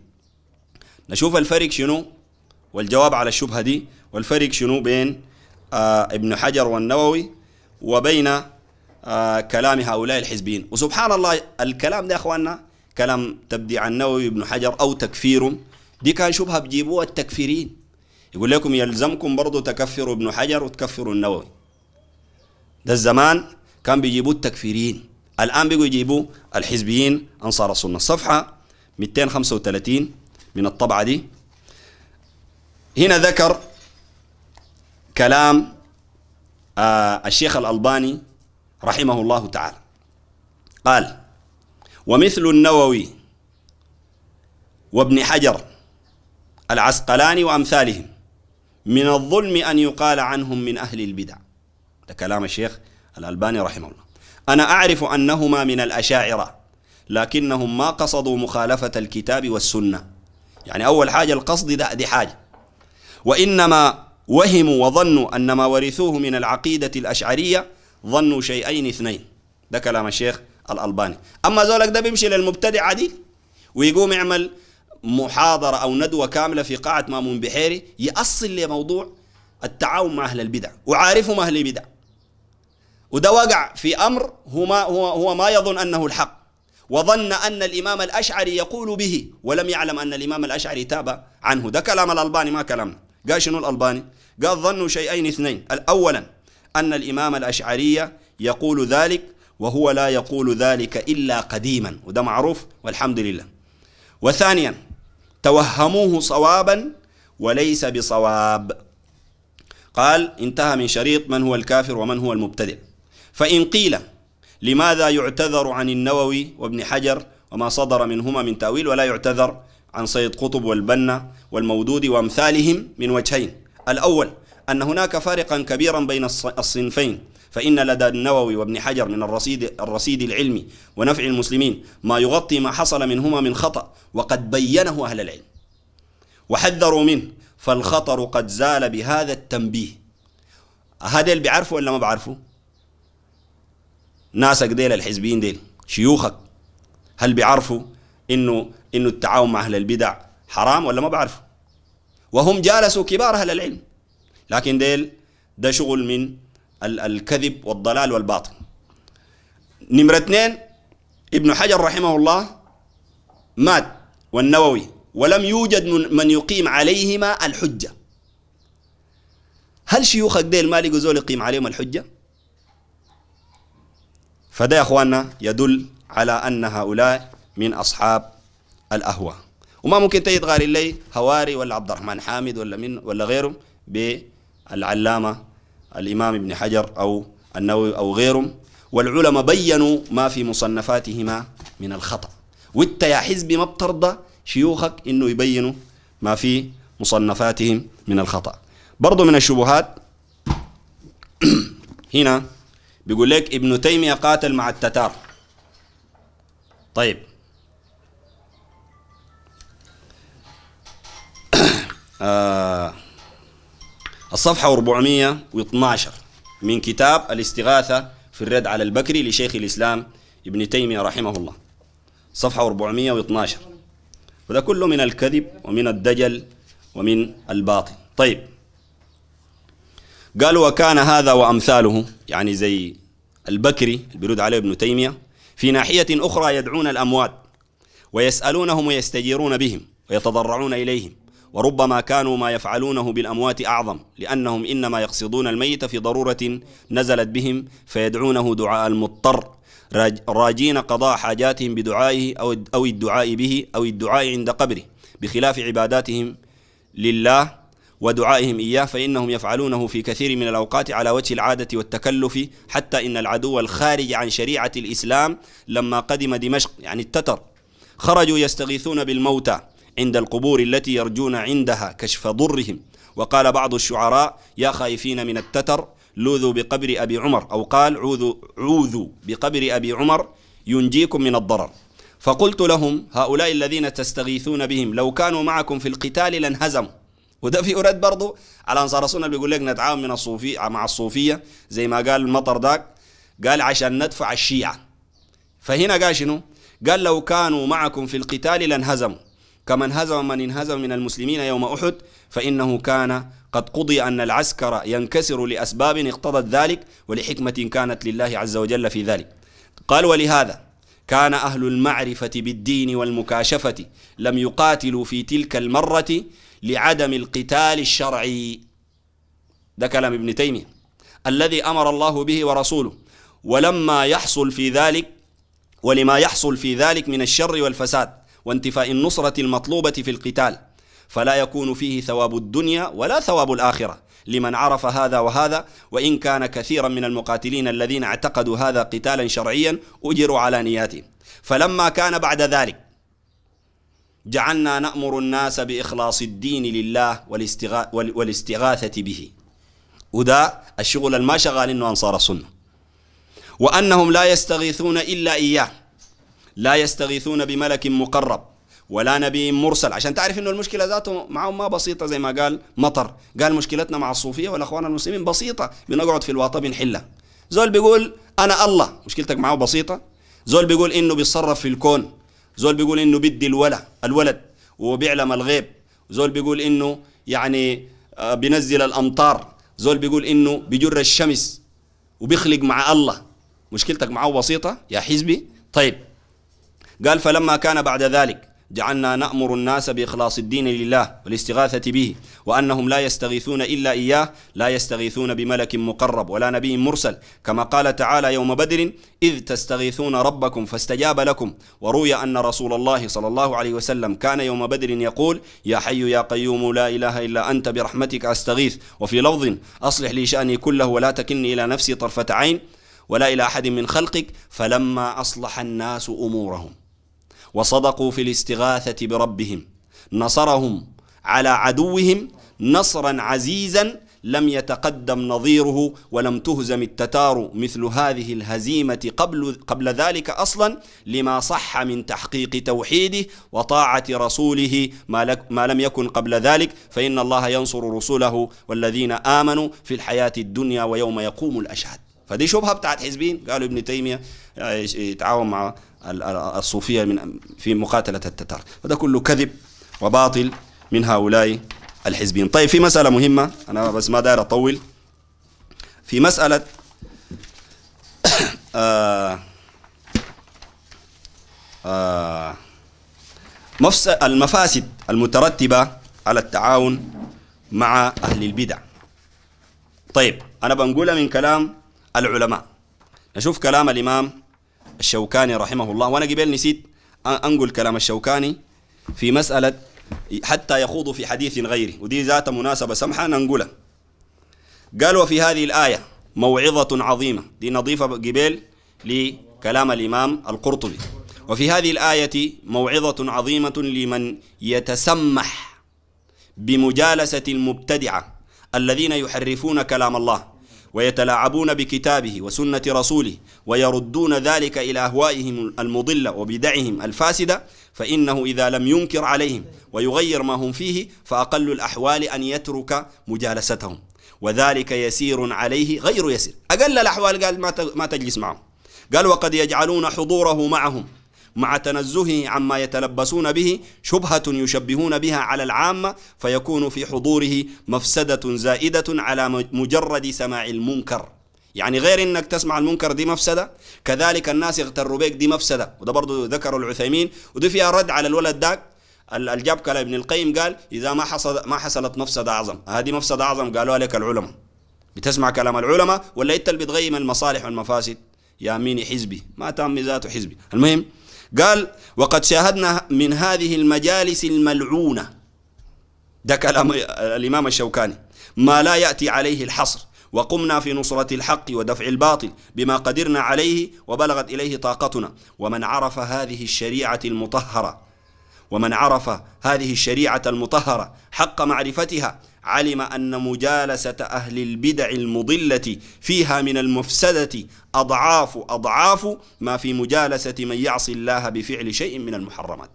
نشوف الفرق شنو والجواب على الشبهة دي والفرق شنو بين آه ابن حجر والنووي وبين آه كلام هؤلاء الحزبيين وسبحان الله الكلام ده أخواننا كلام تبديع النووي ابن حجر أو تكفيرهم دي كان شبهة بجيبوها التكفيرين يقول لكم يلزمكم برضه تكفروا ابن حجر وتكفروا النووي ده الزمان كان بيجيبوا التكفيرين الآن بيجوا يجيبوا الحزبيين أنصار السنة الصفحة 235 من الطبعة دي هنا ذكر كلام آه الشيخ الألباني رحمه الله تعالى قال ومثل النووي وابن حجر العسقلاني وأمثالهم من الظلم أن يقال عنهم من أهل البدع ده كلام الشيخ الألباني رحمه الله أنا أعرف أنهما من الأشاعرة لكنهم ما قصدوا مخالفة الكتاب والسنة يعني أول حاجة القصد ده دي حاجة وإنما وهموا وظنوا أن ما ورثوه من العقيدة الأشعرية ظنوا شيئين اثنين ده كلام الشيخ الألباني أما زولك ده بيمشي للمبتدع عديل ويقوم يعمل محاضرة أو ندوة كاملة في قاعة مامون بحيري يأصل لموضوع التعاون مع أهل البدع وعارفهم أهل البدع وده وقع في أمر هو ما, هو, هو ما يظن أنه الحق وظن أن الإمام الأشعري يقول به ولم يعلم أن الإمام الأشعري تاب عنه ده كلام الألباني ما كلامنا قال شنو الألباني قال ظنوا شيئين اثنين أولا أن الإمام الأشعري يقول ذلك وهو لا يقول ذلك إلا قديما وده معروف والحمد لله وثانيا توهموه صوابا وليس بصواب قال انتهى من شريط من هو الكافر ومن هو المبتدع فإن قيل لماذا يعتذر عن النووي وابن حجر وما صدر منهما من تأويل ولا يعتذر عن سيد قطب والبنا والمودود وامثالهم من وجهين الأول أن هناك فارقا كبيرا بين الصنفين فإن لدى النووي وابن حجر من الرصيد, الرصيد العلمي ونفع المسلمين ما يغطي ما حصل منهما من خطأ وقد بينه أهل العلم وحذروا منه فالخطر قد زال بهذا التنبيه هذا اللي بيعرفوا ولا ما بيعرفوا ناسك ديل الحزبيين ديل شيوخك هل بيعرفوا انه انه التعاون مع اهل البدع حرام ولا ما بعرفوا وهم جالسوا كبار اهل العلم لكن ديل ده شغل من الكذب والضلال والباطل نمرة اثنين ابن حجر رحمه الله مات والنووي ولم يوجد من يقيم عليهما الحجة هل شيوخك ديل ما لقوا زول يقيم عليهم الحجة فده يا أخواننا يدل على أن هؤلاء من أصحاب الأهواء وما ممكن تجد غالي لي هواري ولا عبد الرحمن حامد ولا من ولا غيرهم بالعلامة الإمام ابن حجر أو النووي أو غيرهم والعلماء بينوا ما في مصنفاتهما من الخطأ وانت يا حزبي ما بترضى شيوخك انه يبينوا ما في مصنفاتهم من الخطأ برضو من الشبهات [clears throat] هنا بيقول لك ابن تيمية قاتل مع التتار طيب [clears throat] آه الصفحة 412 من كتاب الاستغاثة في الرد على البكري لشيخ الإسلام ابن تيمية رحمه الله صفحة 412 وده كله من الكذب ومن الدجل ومن الباطل طيب قالوا وكان هذا وأمثاله يعني زي البكري البرود عليه ابن تيمية في ناحية أخرى يدعون الأموات ويسألونهم ويستجيرون بهم ويتضرعون إليهم وربما كانوا ما يفعلونه بالأموات أعظم لأنهم إنما يقصدون الميت في ضرورة نزلت بهم فيدعونه دعاء المضطر راجين قضاء حاجاتهم بدعائه أو الدعاء به أو الدعاء عند قبره بخلاف عباداتهم لله ودعائهم إياه فإنهم يفعلونه في كثير من الأوقات على وجه العادة والتكلف حتى إن العدو الخارج عن شريعة الإسلام لما قدم دمشق يعني التتر خرجوا يستغيثون بالموتى عند القبور التي يرجون عندها كشف ضرهم وقال بعض الشعراء يا خائفين من التتر لوذوا بقبر أبي عمر أو قال عوذوا, عوذوا بقبر أبي عمر ينجيكم من الضرر فقلت لهم هؤلاء الذين تستغيثون بهم لو كانوا معكم في القتال لانهزموا وده في أرد برضو على أنصار رسولنا بيقول لك نتعاون من الصوفي مع الصوفية زي ما قال المطر داك قال عشان ندفع الشيعة فهنا قال شنو قال لو كانوا معكم في القتال لانهزموا كما انهزم من انهزم من المسلمين يوم أحد فإنه كان قد قضي أن العسكر ينكسر لأسباب اقتضت ذلك ولحكمة كانت لله عز وجل في ذلك قال ولهذا كان أهل المعرفة بالدين والمكاشفة لم يقاتلوا في تلك المرة لعدم القتال الشرعي ده كلام ابن تيمية الذي أمر الله به ورسوله ولما يحصل في ذلك ولما يحصل في ذلك من الشر والفساد وانتفاء النصرة المطلوبة في القتال فلا يكون فيه ثواب الدنيا ولا ثواب الآخرة لمن عرف هذا وهذا وإن كان كثيرا من المقاتلين الذين اعتقدوا هذا قتالا شرعيا أجروا على نياتهم فلما كان بعد ذلك جعلنا نأمر الناس بإخلاص الدين لله والاستغاثة به وده الشغل الما شغال إنه أنصار السنة وأنهم لا يستغيثون إلا إياه لا يستغيثون بملك مقرب ولا نبي مرسل عشان تعرف انه المشكله ذاته معهم ما بسيطه زي ما قال مطر قال مشكلتنا مع الصوفيه والاخوان المسلمين بسيطه بنقعد في الواطه بنحلها زول بيقول انا الله مشكلتك معه بسيطه زول بيقول انه بيتصرف في الكون زول بيقول انه بدي الولا الولد وبيعلم الغيب زول بيقول انه يعني آه، بنزل الامطار زول بيقول انه بجر الشمس وبيخلق مع الله مشكلتك معه بسيطه يا حزبي طيب قال فلما كان بعد ذلك جعلنا نأمر الناس بإخلاص الدين لله والاستغاثة به وأنهم لا يستغيثون إلا إياه لا يستغيثون بملك مقرب ولا نبي مرسل كما قال تعالى يوم بدر إذ تستغيثون ربكم فاستجاب لكم وروي أن رسول الله صلى الله عليه وسلم كان يوم بدر يقول يا حي يا قيوم لا إله إلا أنت برحمتك أستغيث وفي لفظ أصلح لي شأني كله ولا تكلني إلى نفسي طرفة عين ولا إلى أحد من خلقك فلما أصلح الناس أمورهم وصدقوا في الاستغاثة بربهم نصرهم على عدوهم نصرا عزيزا لم يتقدم نظيره ولم تهزم التتار مثل هذه الهزيمة قبل, قبل ذلك أصلا لما صح من تحقيق توحيده وطاعة رسوله ما, لك ما لم يكن قبل ذلك فإن الله ينصر رسله والذين آمنوا في الحياة الدنيا ويوم يقوم الأشهاد فدي شبهة بتاعت حزبين قالوا ابن تيمية يتعاون إيه، مع الصوفية من في مقاتلة التتار هذا كله كذب وباطل من هؤلاء الحزبين طيب في مسألة مهمة أنا بس ما داير أطول في مسألة [coughs] آه آه المفاسد المترتبة على التعاون مع أهل البدع طيب أنا بنقولها من كلام العلماء نشوف كلام الإمام الشوكاني رحمه الله وانا قبل نسيت انقل كلام الشوكاني في مساله حتى يخوضوا في حديث غيره ودي ذات مناسبه سمحه ننقلها قال وفي هذه الايه موعظه عظيمه دي نظيفه قبل لكلام الامام القرطبي وفي هذه الايه موعظه عظيمه لمن يتسمح بمجالسه المبتدعه الذين يحرفون كلام الله ويتلاعبون بكتابه وسنة رسوله ويردون ذلك إلى أهوائهم المضلة وبدعهم الفاسدة فإنه إذا لم ينكر عليهم ويغير ما هم فيه فأقل الأحوال أن يترك مجالستهم وذلك يسير عليه غير يسير أقل الأحوال قال ما تجلس معهم قال وقد يجعلون حضوره معهم مع تنزهه عما يتلبسون به شبهة يشبهون بها على العامة فيكون في حضوره مفسدة زائدة على مجرد سماع المنكر يعني غير انك تسمع المنكر دي مفسده كذلك الناس يغتروا بيك دي مفسده وده برضه ذكره العثيمين ودي فيها رد على الولد داك الجاب كلام ابن القيم قال اذا ما حصل ما حصلت مفسده اعظم هذه مفسده اعظم قالوا لك العلماء بتسمع كلام العلماء ولا انت اللي بتغيم المصالح والمفاسد يا ميني حزبي ما تام ذاته حزبي المهم قال وقد شاهدنا من هذه المجالس الملعونة ده كلام الإمام الشوكاني ما لا يأتي عليه الحصر وقمنا في نصرة الحق ودفع الباطل بما قدرنا عليه وبلغت إليه طاقتنا ومن عرف هذه الشريعة المطهرة ومن عرف هذه الشريعة المطهرة حق معرفتها علم أن مجالسة أهل البدع المضلة فيها من المفسدة أضعاف أضعاف ما في مجالسة من يعصي الله بفعل شيء من المحرمات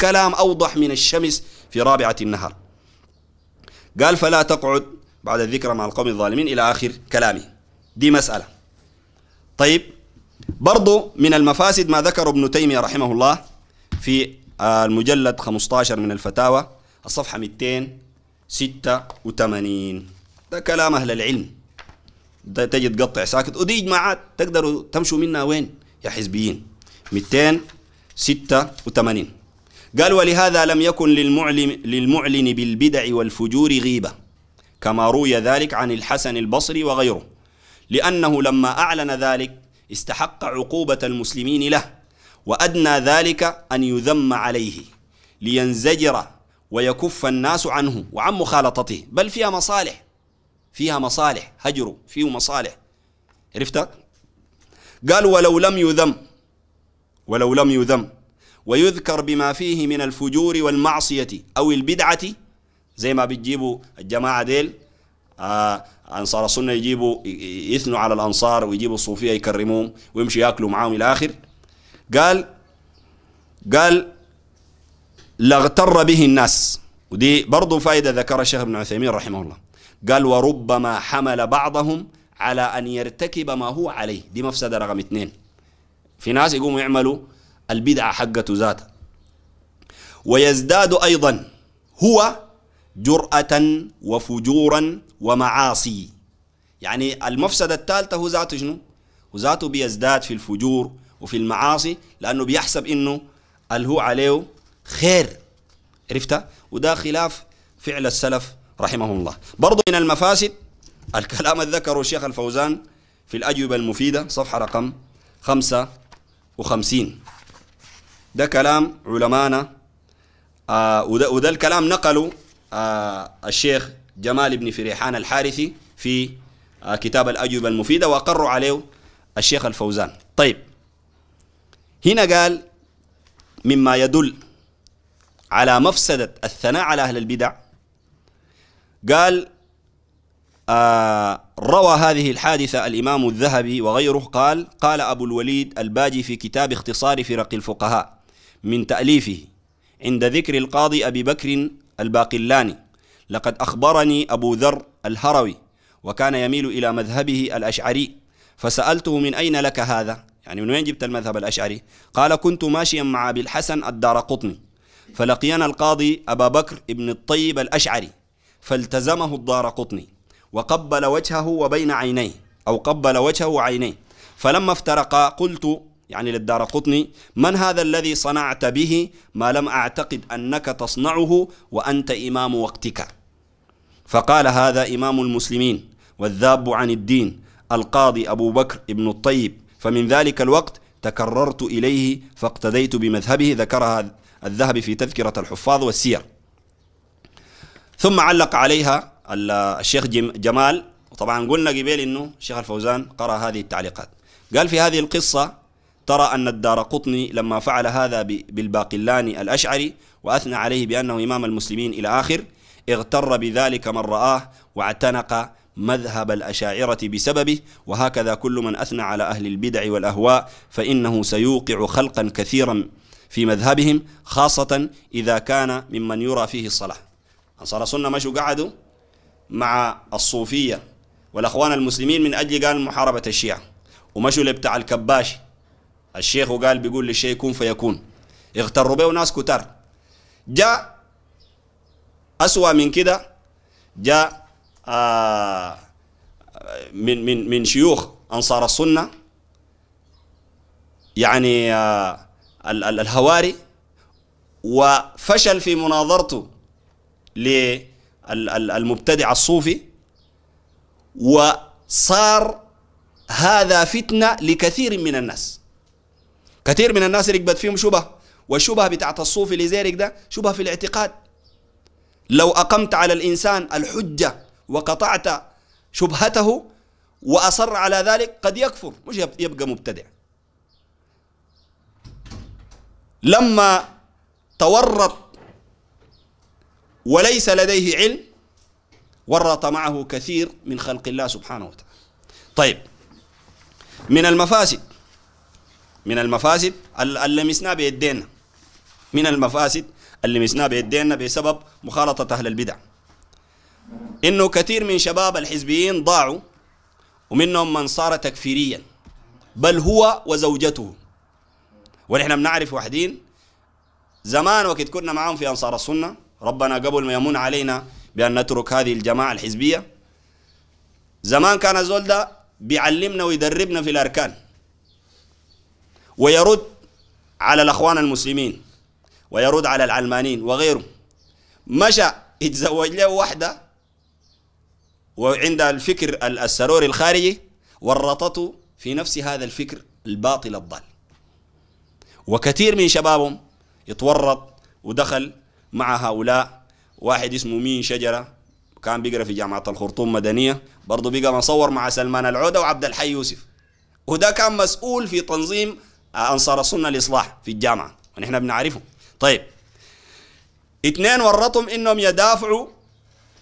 كلام أوضح من الشمس في رابعة النهر قال فلا تقعد بعد الذكرى مع القوم الظالمين إلى آخر كلامه دي مسألة طيب برضو من المفاسد ما ذكر ابن تيمية رحمه الله في المجلد 15 من الفتاوى الصفحة 286 ده كلام أهل العلم ده تجي تقطع ساكت ودي إجماعات تقدروا تمشوا منها وين يا حزبيين 286 قال ولهذا لم يكن للمعلم, للمعلن بالبدع والفجور غيبة كما روي ذلك عن الحسن البصري وغيره لأنه لما أعلن ذلك استحق عقوبة المسلمين له وأدنى ذلك أن يذم عليه لينزجر ويكف الناس عنه وعن مخالطته بل فيها مصالح فيها مصالح هجره فيه مصالح عرفت قال ولو لم يذم ولو لم يذم ويذكر بما فيه من الفجور والمعصية أو البدعة زي ما بتجيبوا الجماعة ديل آه أنصار السنة يجيبوا يثنوا على الأنصار ويجيبوا الصوفية يكرموهم ويمشوا ياكلوا معاهم إلى آخر قال قال لاغتر به الناس ودي برضو فائدة ذكرها الشيخ ابن عثيمين رحمه الله قال وربما حمل بعضهم على أن يرتكب ما هو عليه دي مفسدة رقم اثنين في ناس يقوموا يعملوا البدعة حقته ذاته ويزداد أيضا هو جرأة وفجورا ومعاصي يعني المفسدة الثالثة هو ذاته شنو؟ وذاته بيزداد في الفجور وفي المعاصي لانه بيحسب انه اللي هو عليه خير عرفتها وده خلاف فعل السلف رحمه الله برضو من المفاسد الكلام الذكر الشيخ الفوزان في الأجوبة المفيدة صفحة رقم 55 ده كلام علمانا آه وده, وده الكلام نقله آه الشيخ جمال بن فريحان الحارثي في آه كتاب الأجوبة المفيدة وأقروا عليه الشيخ الفوزان طيب هنا قال مما يدل على مفسدة الثناء على أهل البدع قال آه روى هذه الحادثة الإمام الذهبي وغيره قال قال أبو الوليد الباجي في كتاب اختصار فرق الفقهاء من تأليفه عند ذكر القاضي أبي بكر الباقلاني لقد أخبرني أبو ذر الهروي وكان يميل إلى مذهبه الأشعري فسألته من أين لك هذا يعني من وين جبت المذهب الأشعري قال كنت ماشيا مع أبي الحسن الدار قطني فلقينا القاضي أبا بكر ابن الطيب الأشعري فالتزمه الدار قطني وقبل وجهه وبين عينيه أو قبل وجهه وعينيه فلما افترقا قلت يعني للدار قطني من هذا الذي صنعت به ما لم أعتقد أنك تصنعه وأنت إمام وقتك فقال هذا إمام المسلمين والذاب عن الدين القاضي أبو بكر ابن الطيب فمن ذلك الوقت تكررت إليه فاقتديت بمذهبه ذكرها الذهبي في تذكرة الحفاظ والسير ثم علق عليها الشيخ جمال وطبعا قلنا قبل انه الشيخ الفوزان قرأ هذه التعليقات قال في هذه القصة ترى أن الدار قطني لما فعل هذا بالباقلاني الأشعري وأثنى عليه بأنه إمام المسلمين إلى آخر اغتر بذلك من رآه واعتنق مذهب الأشاعرة بسببه وهكذا كل من أثنى على أهل البدع والأهواء فإنه سيوقع خلقا كثيرا في مذهبهم خاصة إذا كان ممن يرى فيه الصلاح أنصار السنة مشوا قعدوا مع الصوفية والأخوان المسلمين من أجل قال محاربة الشيعة ومشوا لبتاع الكباش الشيخ وقال بيقول للشيء كن فيكون اغتروا به ناس كتار جاء أسوأ من كده جاء آه، من من من شيوخ انصار السنه يعني آه، الهواري وفشل في مناظرته للمبتدع الصوفي وصار هذا فتنة لكثير من الناس كثير من الناس ركبت فيهم شبه والشبه بتاعت الصوفي لزيرك ده شبه في الاعتقاد لو أقمت على الإنسان الحجة وقطعت شبهته وأصر على ذلك قد يكفر مش يبقى مبتدع لما تورط وليس لديه علم ورط معه كثير من خلق الله سبحانه وتعالى طيب من المفاسد من المفاسد اللي مسنا بيدينا من المفاسد اللي مسنا بيدينا بسبب مخالطة أهل البدع انه كثير من شباب الحزبيين ضاعوا ومنهم من صار تكفيريا بل هو وزوجته ونحن بنعرف واحدين زمان وقت كنا معهم في انصار السنه ربنا قبل ما يمن علينا بان نترك هذه الجماعه الحزبيه زمان كان الزول ده بيعلمنا ويدربنا في الاركان ويرد على الاخوان المسلمين ويرد على العلمانيين وغيره مشى [laughs] يتزوج له واحده وعند الفكر السروري الخارجي ورطته في نفس هذا الفكر الباطل الضال وكثير من شبابهم يتورط ودخل مع هؤلاء واحد اسمه مين شجرة كان بيقرا في جامعة الخرطوم مدنية برضه بقى مصور مع سلمان العودة وعبد الحي يوسف وده كان مسؤول في تنظيم أنصار السنة الإصلاح في الجامعة ونحن بنعرفه طيب اثنين ورطهم انهم يدافعوا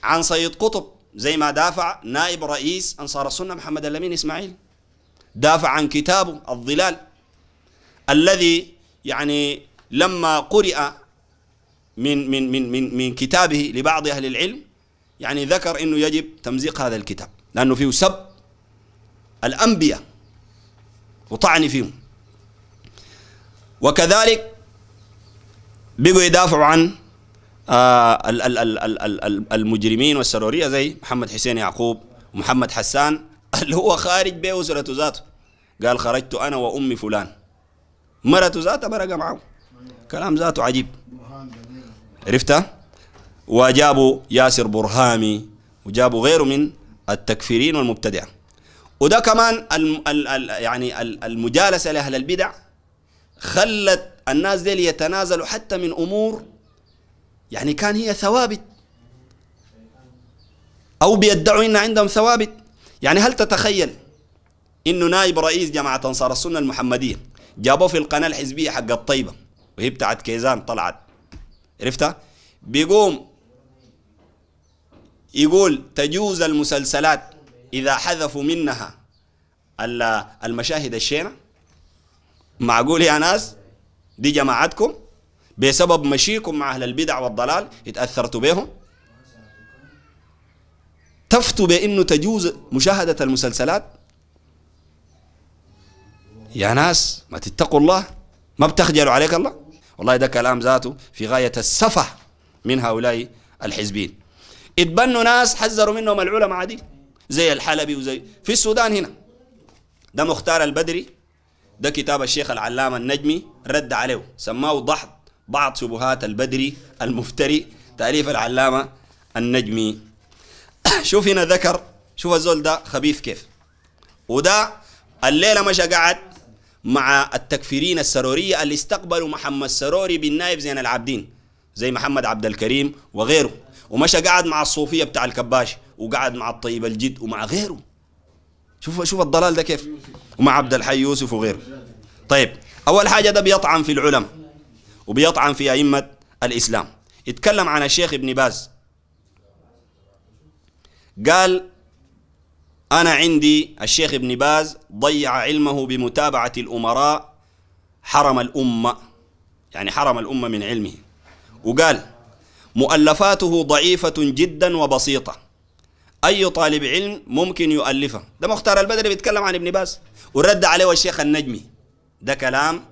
عن سيد قطب زي ما دافع نائب رئيس أنصار السنة محمد الأمين إسماعيل دافع عن كتابه الظلال الذي يعني لما قرئ من من من من من كتابه لبعض أهل العلم يعني ذكر أنه يجب تمزيق هذا الكتاب لأنه فيه سب الأنبياء وطعن فيهم وكذلك بقوا يدافعوا عن آه، المجرمين والسروريه زي محمد حسين يعقوب ومحمد حسان [laughs] اللي هو خارج به اسرته ذاته قال خرجت انا وامي فلان مرته ذاته برقه معه كلام ذاته عجيب عرفته وجابوا ياسر برهامي وجابوا غيره من التكفيرين والمبتدع وده كمان الم... ال... ال... يعني المجالسه لاهل البدع خلت الناس دي يتنازلوا حتى من امور يعني كان هي ثوابت أو بيدعوا إن عندهم ثوابت يعني هل تتخيل إنه نائب رئيس جماعة أنصار السنة المحمدية جابوه في القناة الحزبية حق الطيبة وهي بتاعت كيزان طلعت عرفتها بيقوم يقول تجوز المسلسلات إذا حذفوا منها المشاهد الشينة معقول يا ناس دي جماعتكم بسبب مشيكم مع أهل البدع والضلال اتأثرتوا بهم تفتوا بأنه تجوز مشاهدة المسلسلات يا ناس ما تتقوا الله ما بتخجلوا عليك الله والله ده كلام ذاته في غاية السفه من هؤلاء الحزبين اتبنوا ناس حذروا منهم العلماء عادي زي الحلبي وزي في السودان هنا ده مختار البدري ده كتاب الشيخ العلامة النجمي رد عليه سماه ضحض بعض شبهات البدري المفتري تأليف العلامة النجمي [coughs] شوف هنا ذكر شوف الزول ده خبيث كيف وده الليلة مشى قعد مع التكفيرين السرورية اللي استقبلوا محمد سروري بالنائب زين العابدين زي محمد عبد الكريم وغيره ومشى قعد مع الصوفية بتاع الكباش وقعد مع الطيب الجد ومع غيره شوف شوف الضلال ده كيف ومع عبد الحي يوسف وغيره طيب أول حاجة ده بيطعن في العلم وبيطعن في أئمة الإسلام اتكلم عن الشيخ ابن باز قال أنا عندي الشيخ ابن باز ضيع علمه بمتابعة الأمراء حرم الأمة يعني حرم الأمة من علمه وقال مؤلفاته ضعيفة جدا وبسيطة أي طالب علم ممكن يؤلفها ده مختار البدري بيتكلم عن ابن باز ورد عليه الشيخ النجمي ده كلام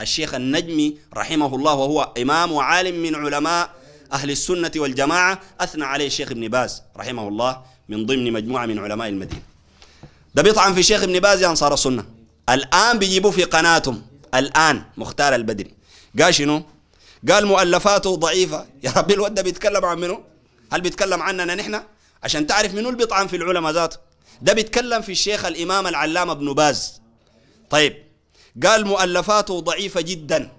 الشيخ النجمي رحمه الله وهو إمام وعالم من علماء أهل السنة والجماعة أثنى عليه الشيخ ابن باز رحمه الله من ضمن مجموعة من علماء المدينة ده بيطعن في شيخ ابن باز يا أنصار السنة الآن بيجيبوه في قناتهم الآن مختار البدري قال شنو؟ قال مؤلفاته ضعيفة [laughs] يا ربي الود ده بيتكلم عن منو؟ هل بيتكلم عننا نحن؟ عشان تعرف منو اللي بيطعن في العلماء ذاته ده بيتكلم في الشيخ الإمام العلامة ابن باز طيب قال مؤلفاته ضعيفة جدا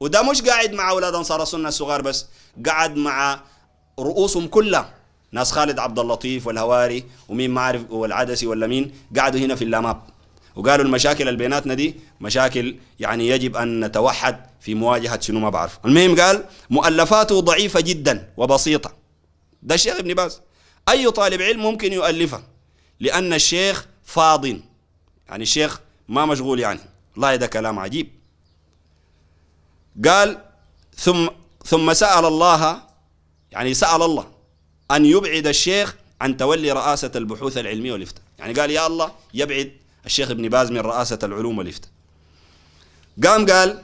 وده مش قاعد مع أولاد أنصار السنة الصغار بس قاعد مع رؤوسهم كلها ناس خالد عبد اللطيف والهواري ومين ما عارف والعدسي ولا مين قعدوا هنا في اللاماب وقالوا المشاكل اللي بيناتنا دي مشاكل يعني يجب أن نتوحد في مواجهة شنو ما بعرف المهم قال مؤلفاته ضعيفة جدا وبسيطة ده الشيخ ابن باز أي طالب علم ممكن يؤلفها لأن الشيخ فاض يعني الشيخ ما مشغول يعني والله ده كلام عجيب قال ثم ثم سأل الله يعني سأل الله أن يبعد الشيخ عن تولي رئاسة البحوث العلمية والإفتاء يعني قال يا الله يبعد الشيخ ابن باز من رئاسة العلوم والإفتاء قام قال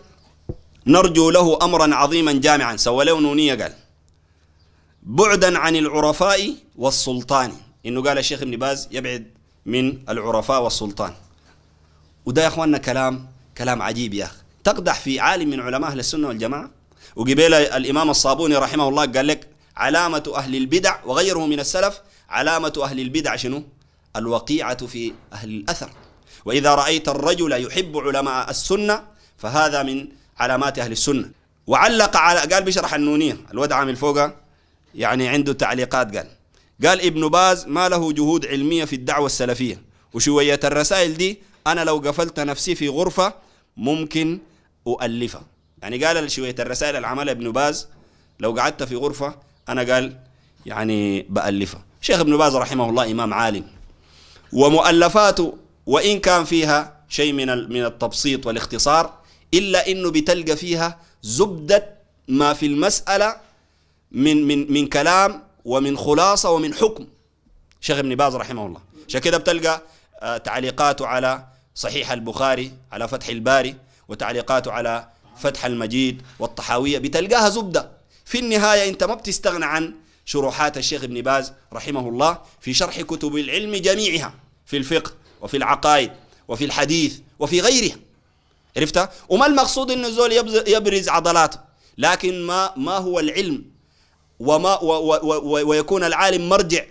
نرجو له أمرا عظيما جامعا سوى له نونية قال بعدا عن العرفاء والسلطان إنه قال الشيخ ابن باز يبعد من العرفاء والسلطان وده يا اخواننا كلام كلام عجيب يا اخي تقدح في عالم من علماء اهل السنه والجماعه وقبيله الامام الصابوني رحمه الله قال لك علامه اهل البدع وغيره من السلف علامه اهل البدع شنو؟ الوقيعه في اهل الاثر واذا رايت الرجل يحب علماء السنه فهذا من علامات اهل السنه وعلق على قال بيشرح النونيه الودع عامل فوقه يعني عنده تعليقات قال قال ابن باز ما له جهود علميه في الدعوه السلفيه وشويه الرسائل دي أنا لو قفلت نفسي في غرفة ممكن أؤلفها يعني قال شوية الرسائل اللي عملها ابن باز لو قعدت في غرفة أنا قال يعني بألفها شيخ ابن باز رحمه الله إمام عالم ومؤلفاته وإن كان فيها شيء من من التبسيط والاختصار إلا إنه بتلقى فيها زبدة ما في المسألة من من من كلام ومن خلاصة ومن حكم شيخ ابن باز رحمه الله عشان كده بتلقى آه، تعليقاته على صحيح البخاري على فتح الباري وتعليقاته على فتح المجيد والطحاوية بتلقاها زبدة في النهاية أنت ما بتستغنى عن شروحات الشيخ ابن باز رحمه الله في شرح كتب العلم جميعها في الفقه وفي العقائد وفي الحديث وفي غيرها عرفتها وما المقصود ان الزول يبرز عضلاته لكن ما ما هو العلم وما و و و ويكون العالم مرجع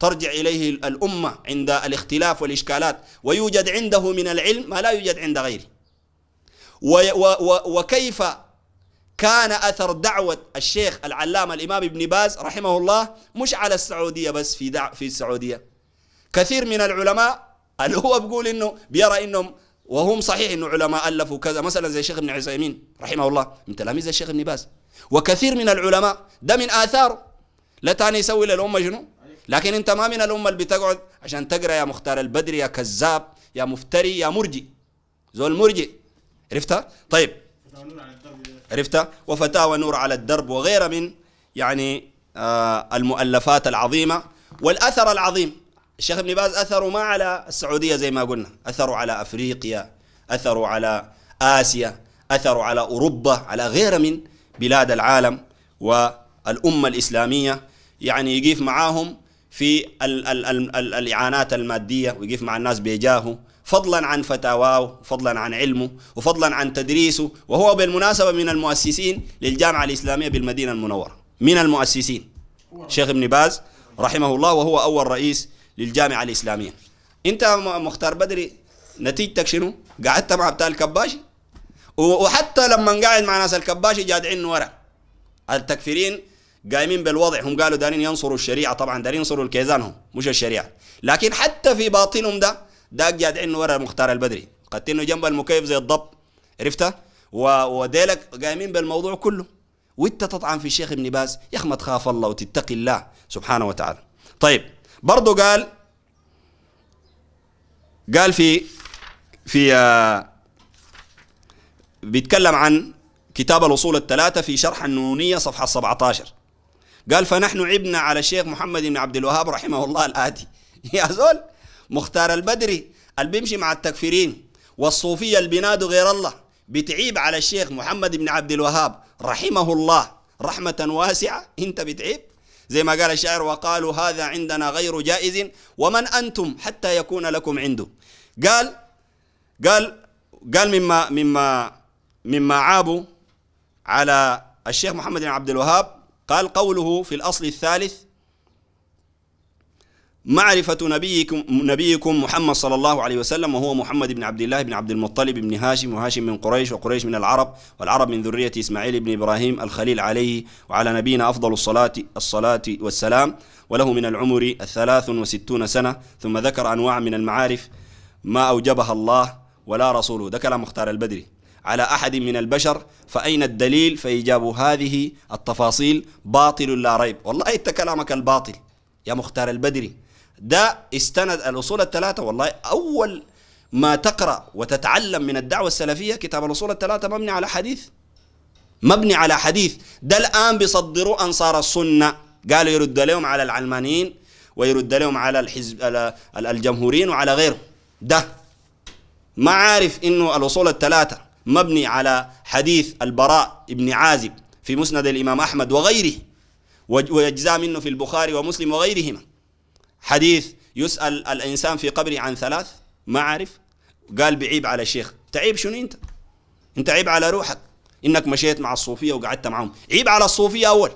ترجع إليه الأمة عند الاختلاف والإشكالات ويوجد عنده من العلم ما لا يوجد عند غيره وكيف كان أثر دعوة الشيخ العلامة الإمام ابن باز رحمه الله مش على السعودية بس في في السعودية كثير من العلماء [laughs] اللي هو بيقول إنه بيرى إنهم وهم صحيح إنه علماء ألفوا كذا مثلا زي الشيخ ابن عزيمين رحمه الله من تلاميذ الشيخ ابن باز وكثير من العلماء ده من آثاره لا تاني يسوي للأمة جنو لكن انت ما من الامه اللي بتقعد عشان تقرا يا مختار البدري يا كذاب يا مفتري يا مرجي زول مرجي عرفتها طيب عرفتها وفتاوى نور على الدرب وغيرها من يعني آه المؤلفات العظيمه والاثر العظيم الشيخ ابن باز اثره ما على السعوديه زي ما قلنا اثره على افريقيا اثره على اسيا اثره على اوروبا على غير من بلاد العالم والامه الاسلاميه يعني يقيف معاهم في ال ال ال ال الإعانات المادية ويقف مع الناس بيجاهه فضلا عن فتاواه فضلا عن علمه وفضلا عن تدريسه وهو بالمناسبة من المؤسسين للجامعة الإسلامية بالمدينة المنورة من المؤسسين شيخ ابن باز رحمه الله وهو أول رئيس للجامعة الإسلامية أنت مختار بدري نتيجتك شنو؟ قعدت مع بتاع الكباشي وحتى لما قاعد مع ناس الكباشي جادعين ورا التكفيرين قايمين بالوضع هم قالوا دارين ينصروا الشريعة طبعا دارين ينصروا الكيزان هم مش الشريعة لكن حتى في باطنهم ده داك جادعين ورا المختار البدري انه جنب المكيف زي الضب عرفتها وديلك قايمين بالموضوع كله وانت تطعن في الشيخ ابن باز يا اخي ما تخاف الله وتتقي الله سبحانه وتعالى طيب برضه قال قال في في آه، بيتكلم عن كتاب الأصول الثلاثة في شرح النونية صفحة 17 قال فنحن عبنا على الشيخ محمد بن عبد الوهاب رحمه الله الآتي [laughs] يا زول مختار البدري اللي بيمشي مع التكفيرين والصوفية اللي بينادوا غير الله بتعيب على الشيخ محمد بن عبد الوهاب رحمه الله رحمة واسعة انت بتعيب زي ما قال الشاعر وقالوا هذا عندنا غير جائز ومن أنتم حتى يكون لكم عنده قال قال قال مما مما مما عابوا على الشيخ محمد بن عبد الوهاب قال قوله في الأصل الثالث معرفة نبيكم نبيكم محمد صلى الله عليه وسلم وهو محمد بن عبد الله بن عبد المطلب بن هاشم وهاشم من قريش وقريش من العرب والعرب من ذرية إسماعيل بن إبراهيم الخليل عليه وعلى نبينا أفضل الصلاة الصلاة والسلام وله من العمر الثلاث وستون سنة ثم ذكر أنواع من المعارف ما أوجبها الله ولا رسوله ده كلام مختار البدري على أحد من البشر فأين الدليل فإجاب هذه التفاصيل باطل لا ريب والله أنت كلامك الباطل يا مختار البدري ده استند الأصول الثلاثة والله أول ما تقرأ وتتعلم من الدعوة السلفية كتاب الأصول الثلاثة مبني على حديث مبني على حديث ده الآن بيصدروا أنصار السنة قالوا يرد لهم على العلمانيين ويرد لهم على الحزب على الجمهوريين وعلى غيره ده ما عارف انه الاصول الثلاثه مبني على حديث البراء بن عازب في مسند الإمام أحمد وغيره ويجزى منه في البخاري ومسلم وغيرهما حديث يسأل الإنسان في قبره عن ثلاث ما عارف قال بعيب على الشيخ تعيب شنو أنت أنت عيب على روحك إنك مشيت مع الصوفية وقعدت معهم عيب على الصوفية أول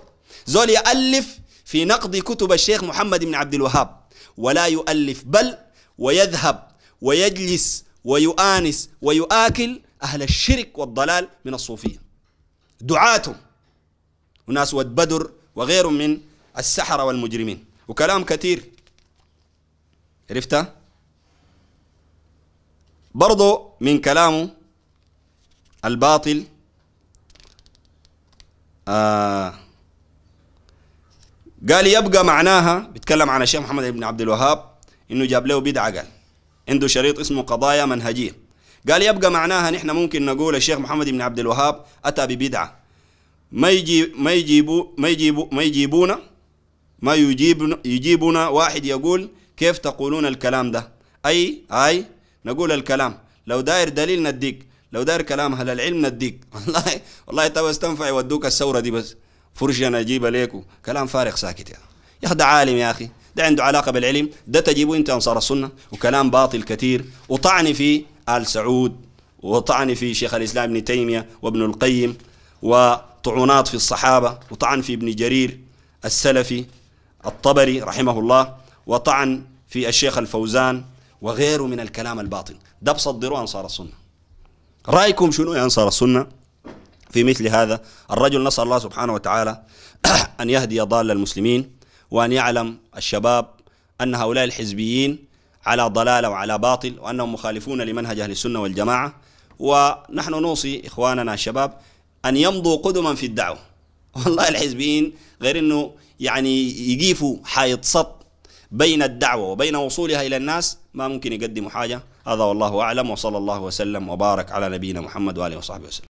زول يألف في نقد كتب الشيخ محمد بن عبد الوهاب ولا يؤلف بل ويذهب ويجلس ويؤانس ويؤكل أهل الشرك والضلال من الصوفية دعاتهم وناس ود بدر وغيرهم من السحرة والمجرمين وكلام كثير عرفتها برضو من كلامه الباطل آه قال يبقى معناها بيتكلم عن الشيخ محمد بن عبد الوهاب انه جاب له بدعه قال عنده شريط اسمه قضايا منهجيه قال يبقى معناها نحن ممكن نقول الشيخ محمد بن عبد الوهاب أتى ببدعة ما يجي ما يجيبوا ما يجيبوا ما يجيبونا ما يجيبنا يجيبنا واحد يقول كيف تقولون الكلام ده أي أي نقول الكلام لو داير دليل نديك لو داير كلام هل العلم نديك [laughs] والله والله تو استنفع يودوك الثورة دي بس فرشة أنا أجيبها ليكو كلام فارغ ساكت يا يا أخي ده عالم يا أخي ده عنده علاقة بالعلم ده تجيبه أنت أنصار السنة وكلام باطل كثير وطعن في آل سعود وطعن في شيخ الإسلام ابن تيمية وابن القيم وطعونات في الصحابة وطعن في ابن جرير السلفي الطبري رحمه الله وطعن في الشيخ الفوزان وغيره من الكلام الباطل ده بصدروا أنصار السنة رأيكم شنو يا أنصار السنة في مثل هذا الرجل نسأل الله سبحانه وتعالى [clears throat] أن يهدي ضال المسلمين وأن يعلم الشباب أن هؤلاء الحزبيين على ضلالة وعلى باطل وأنهم مخالفون لمنهج أهل السنة والجماعة ونحن نوصي إخواننا الشباب أن يمضوا قدما في الدعوة [laughs] والله الحزبيين غير أنه يعني يقيفوا حائط سط بين الدعوة وبين وصولها إلى الناس ما ممكن يقدموا حاجة هذا والله أعلم وصلى الله وسلم وبارك على نبينا محمد وآله وصحبه وسلم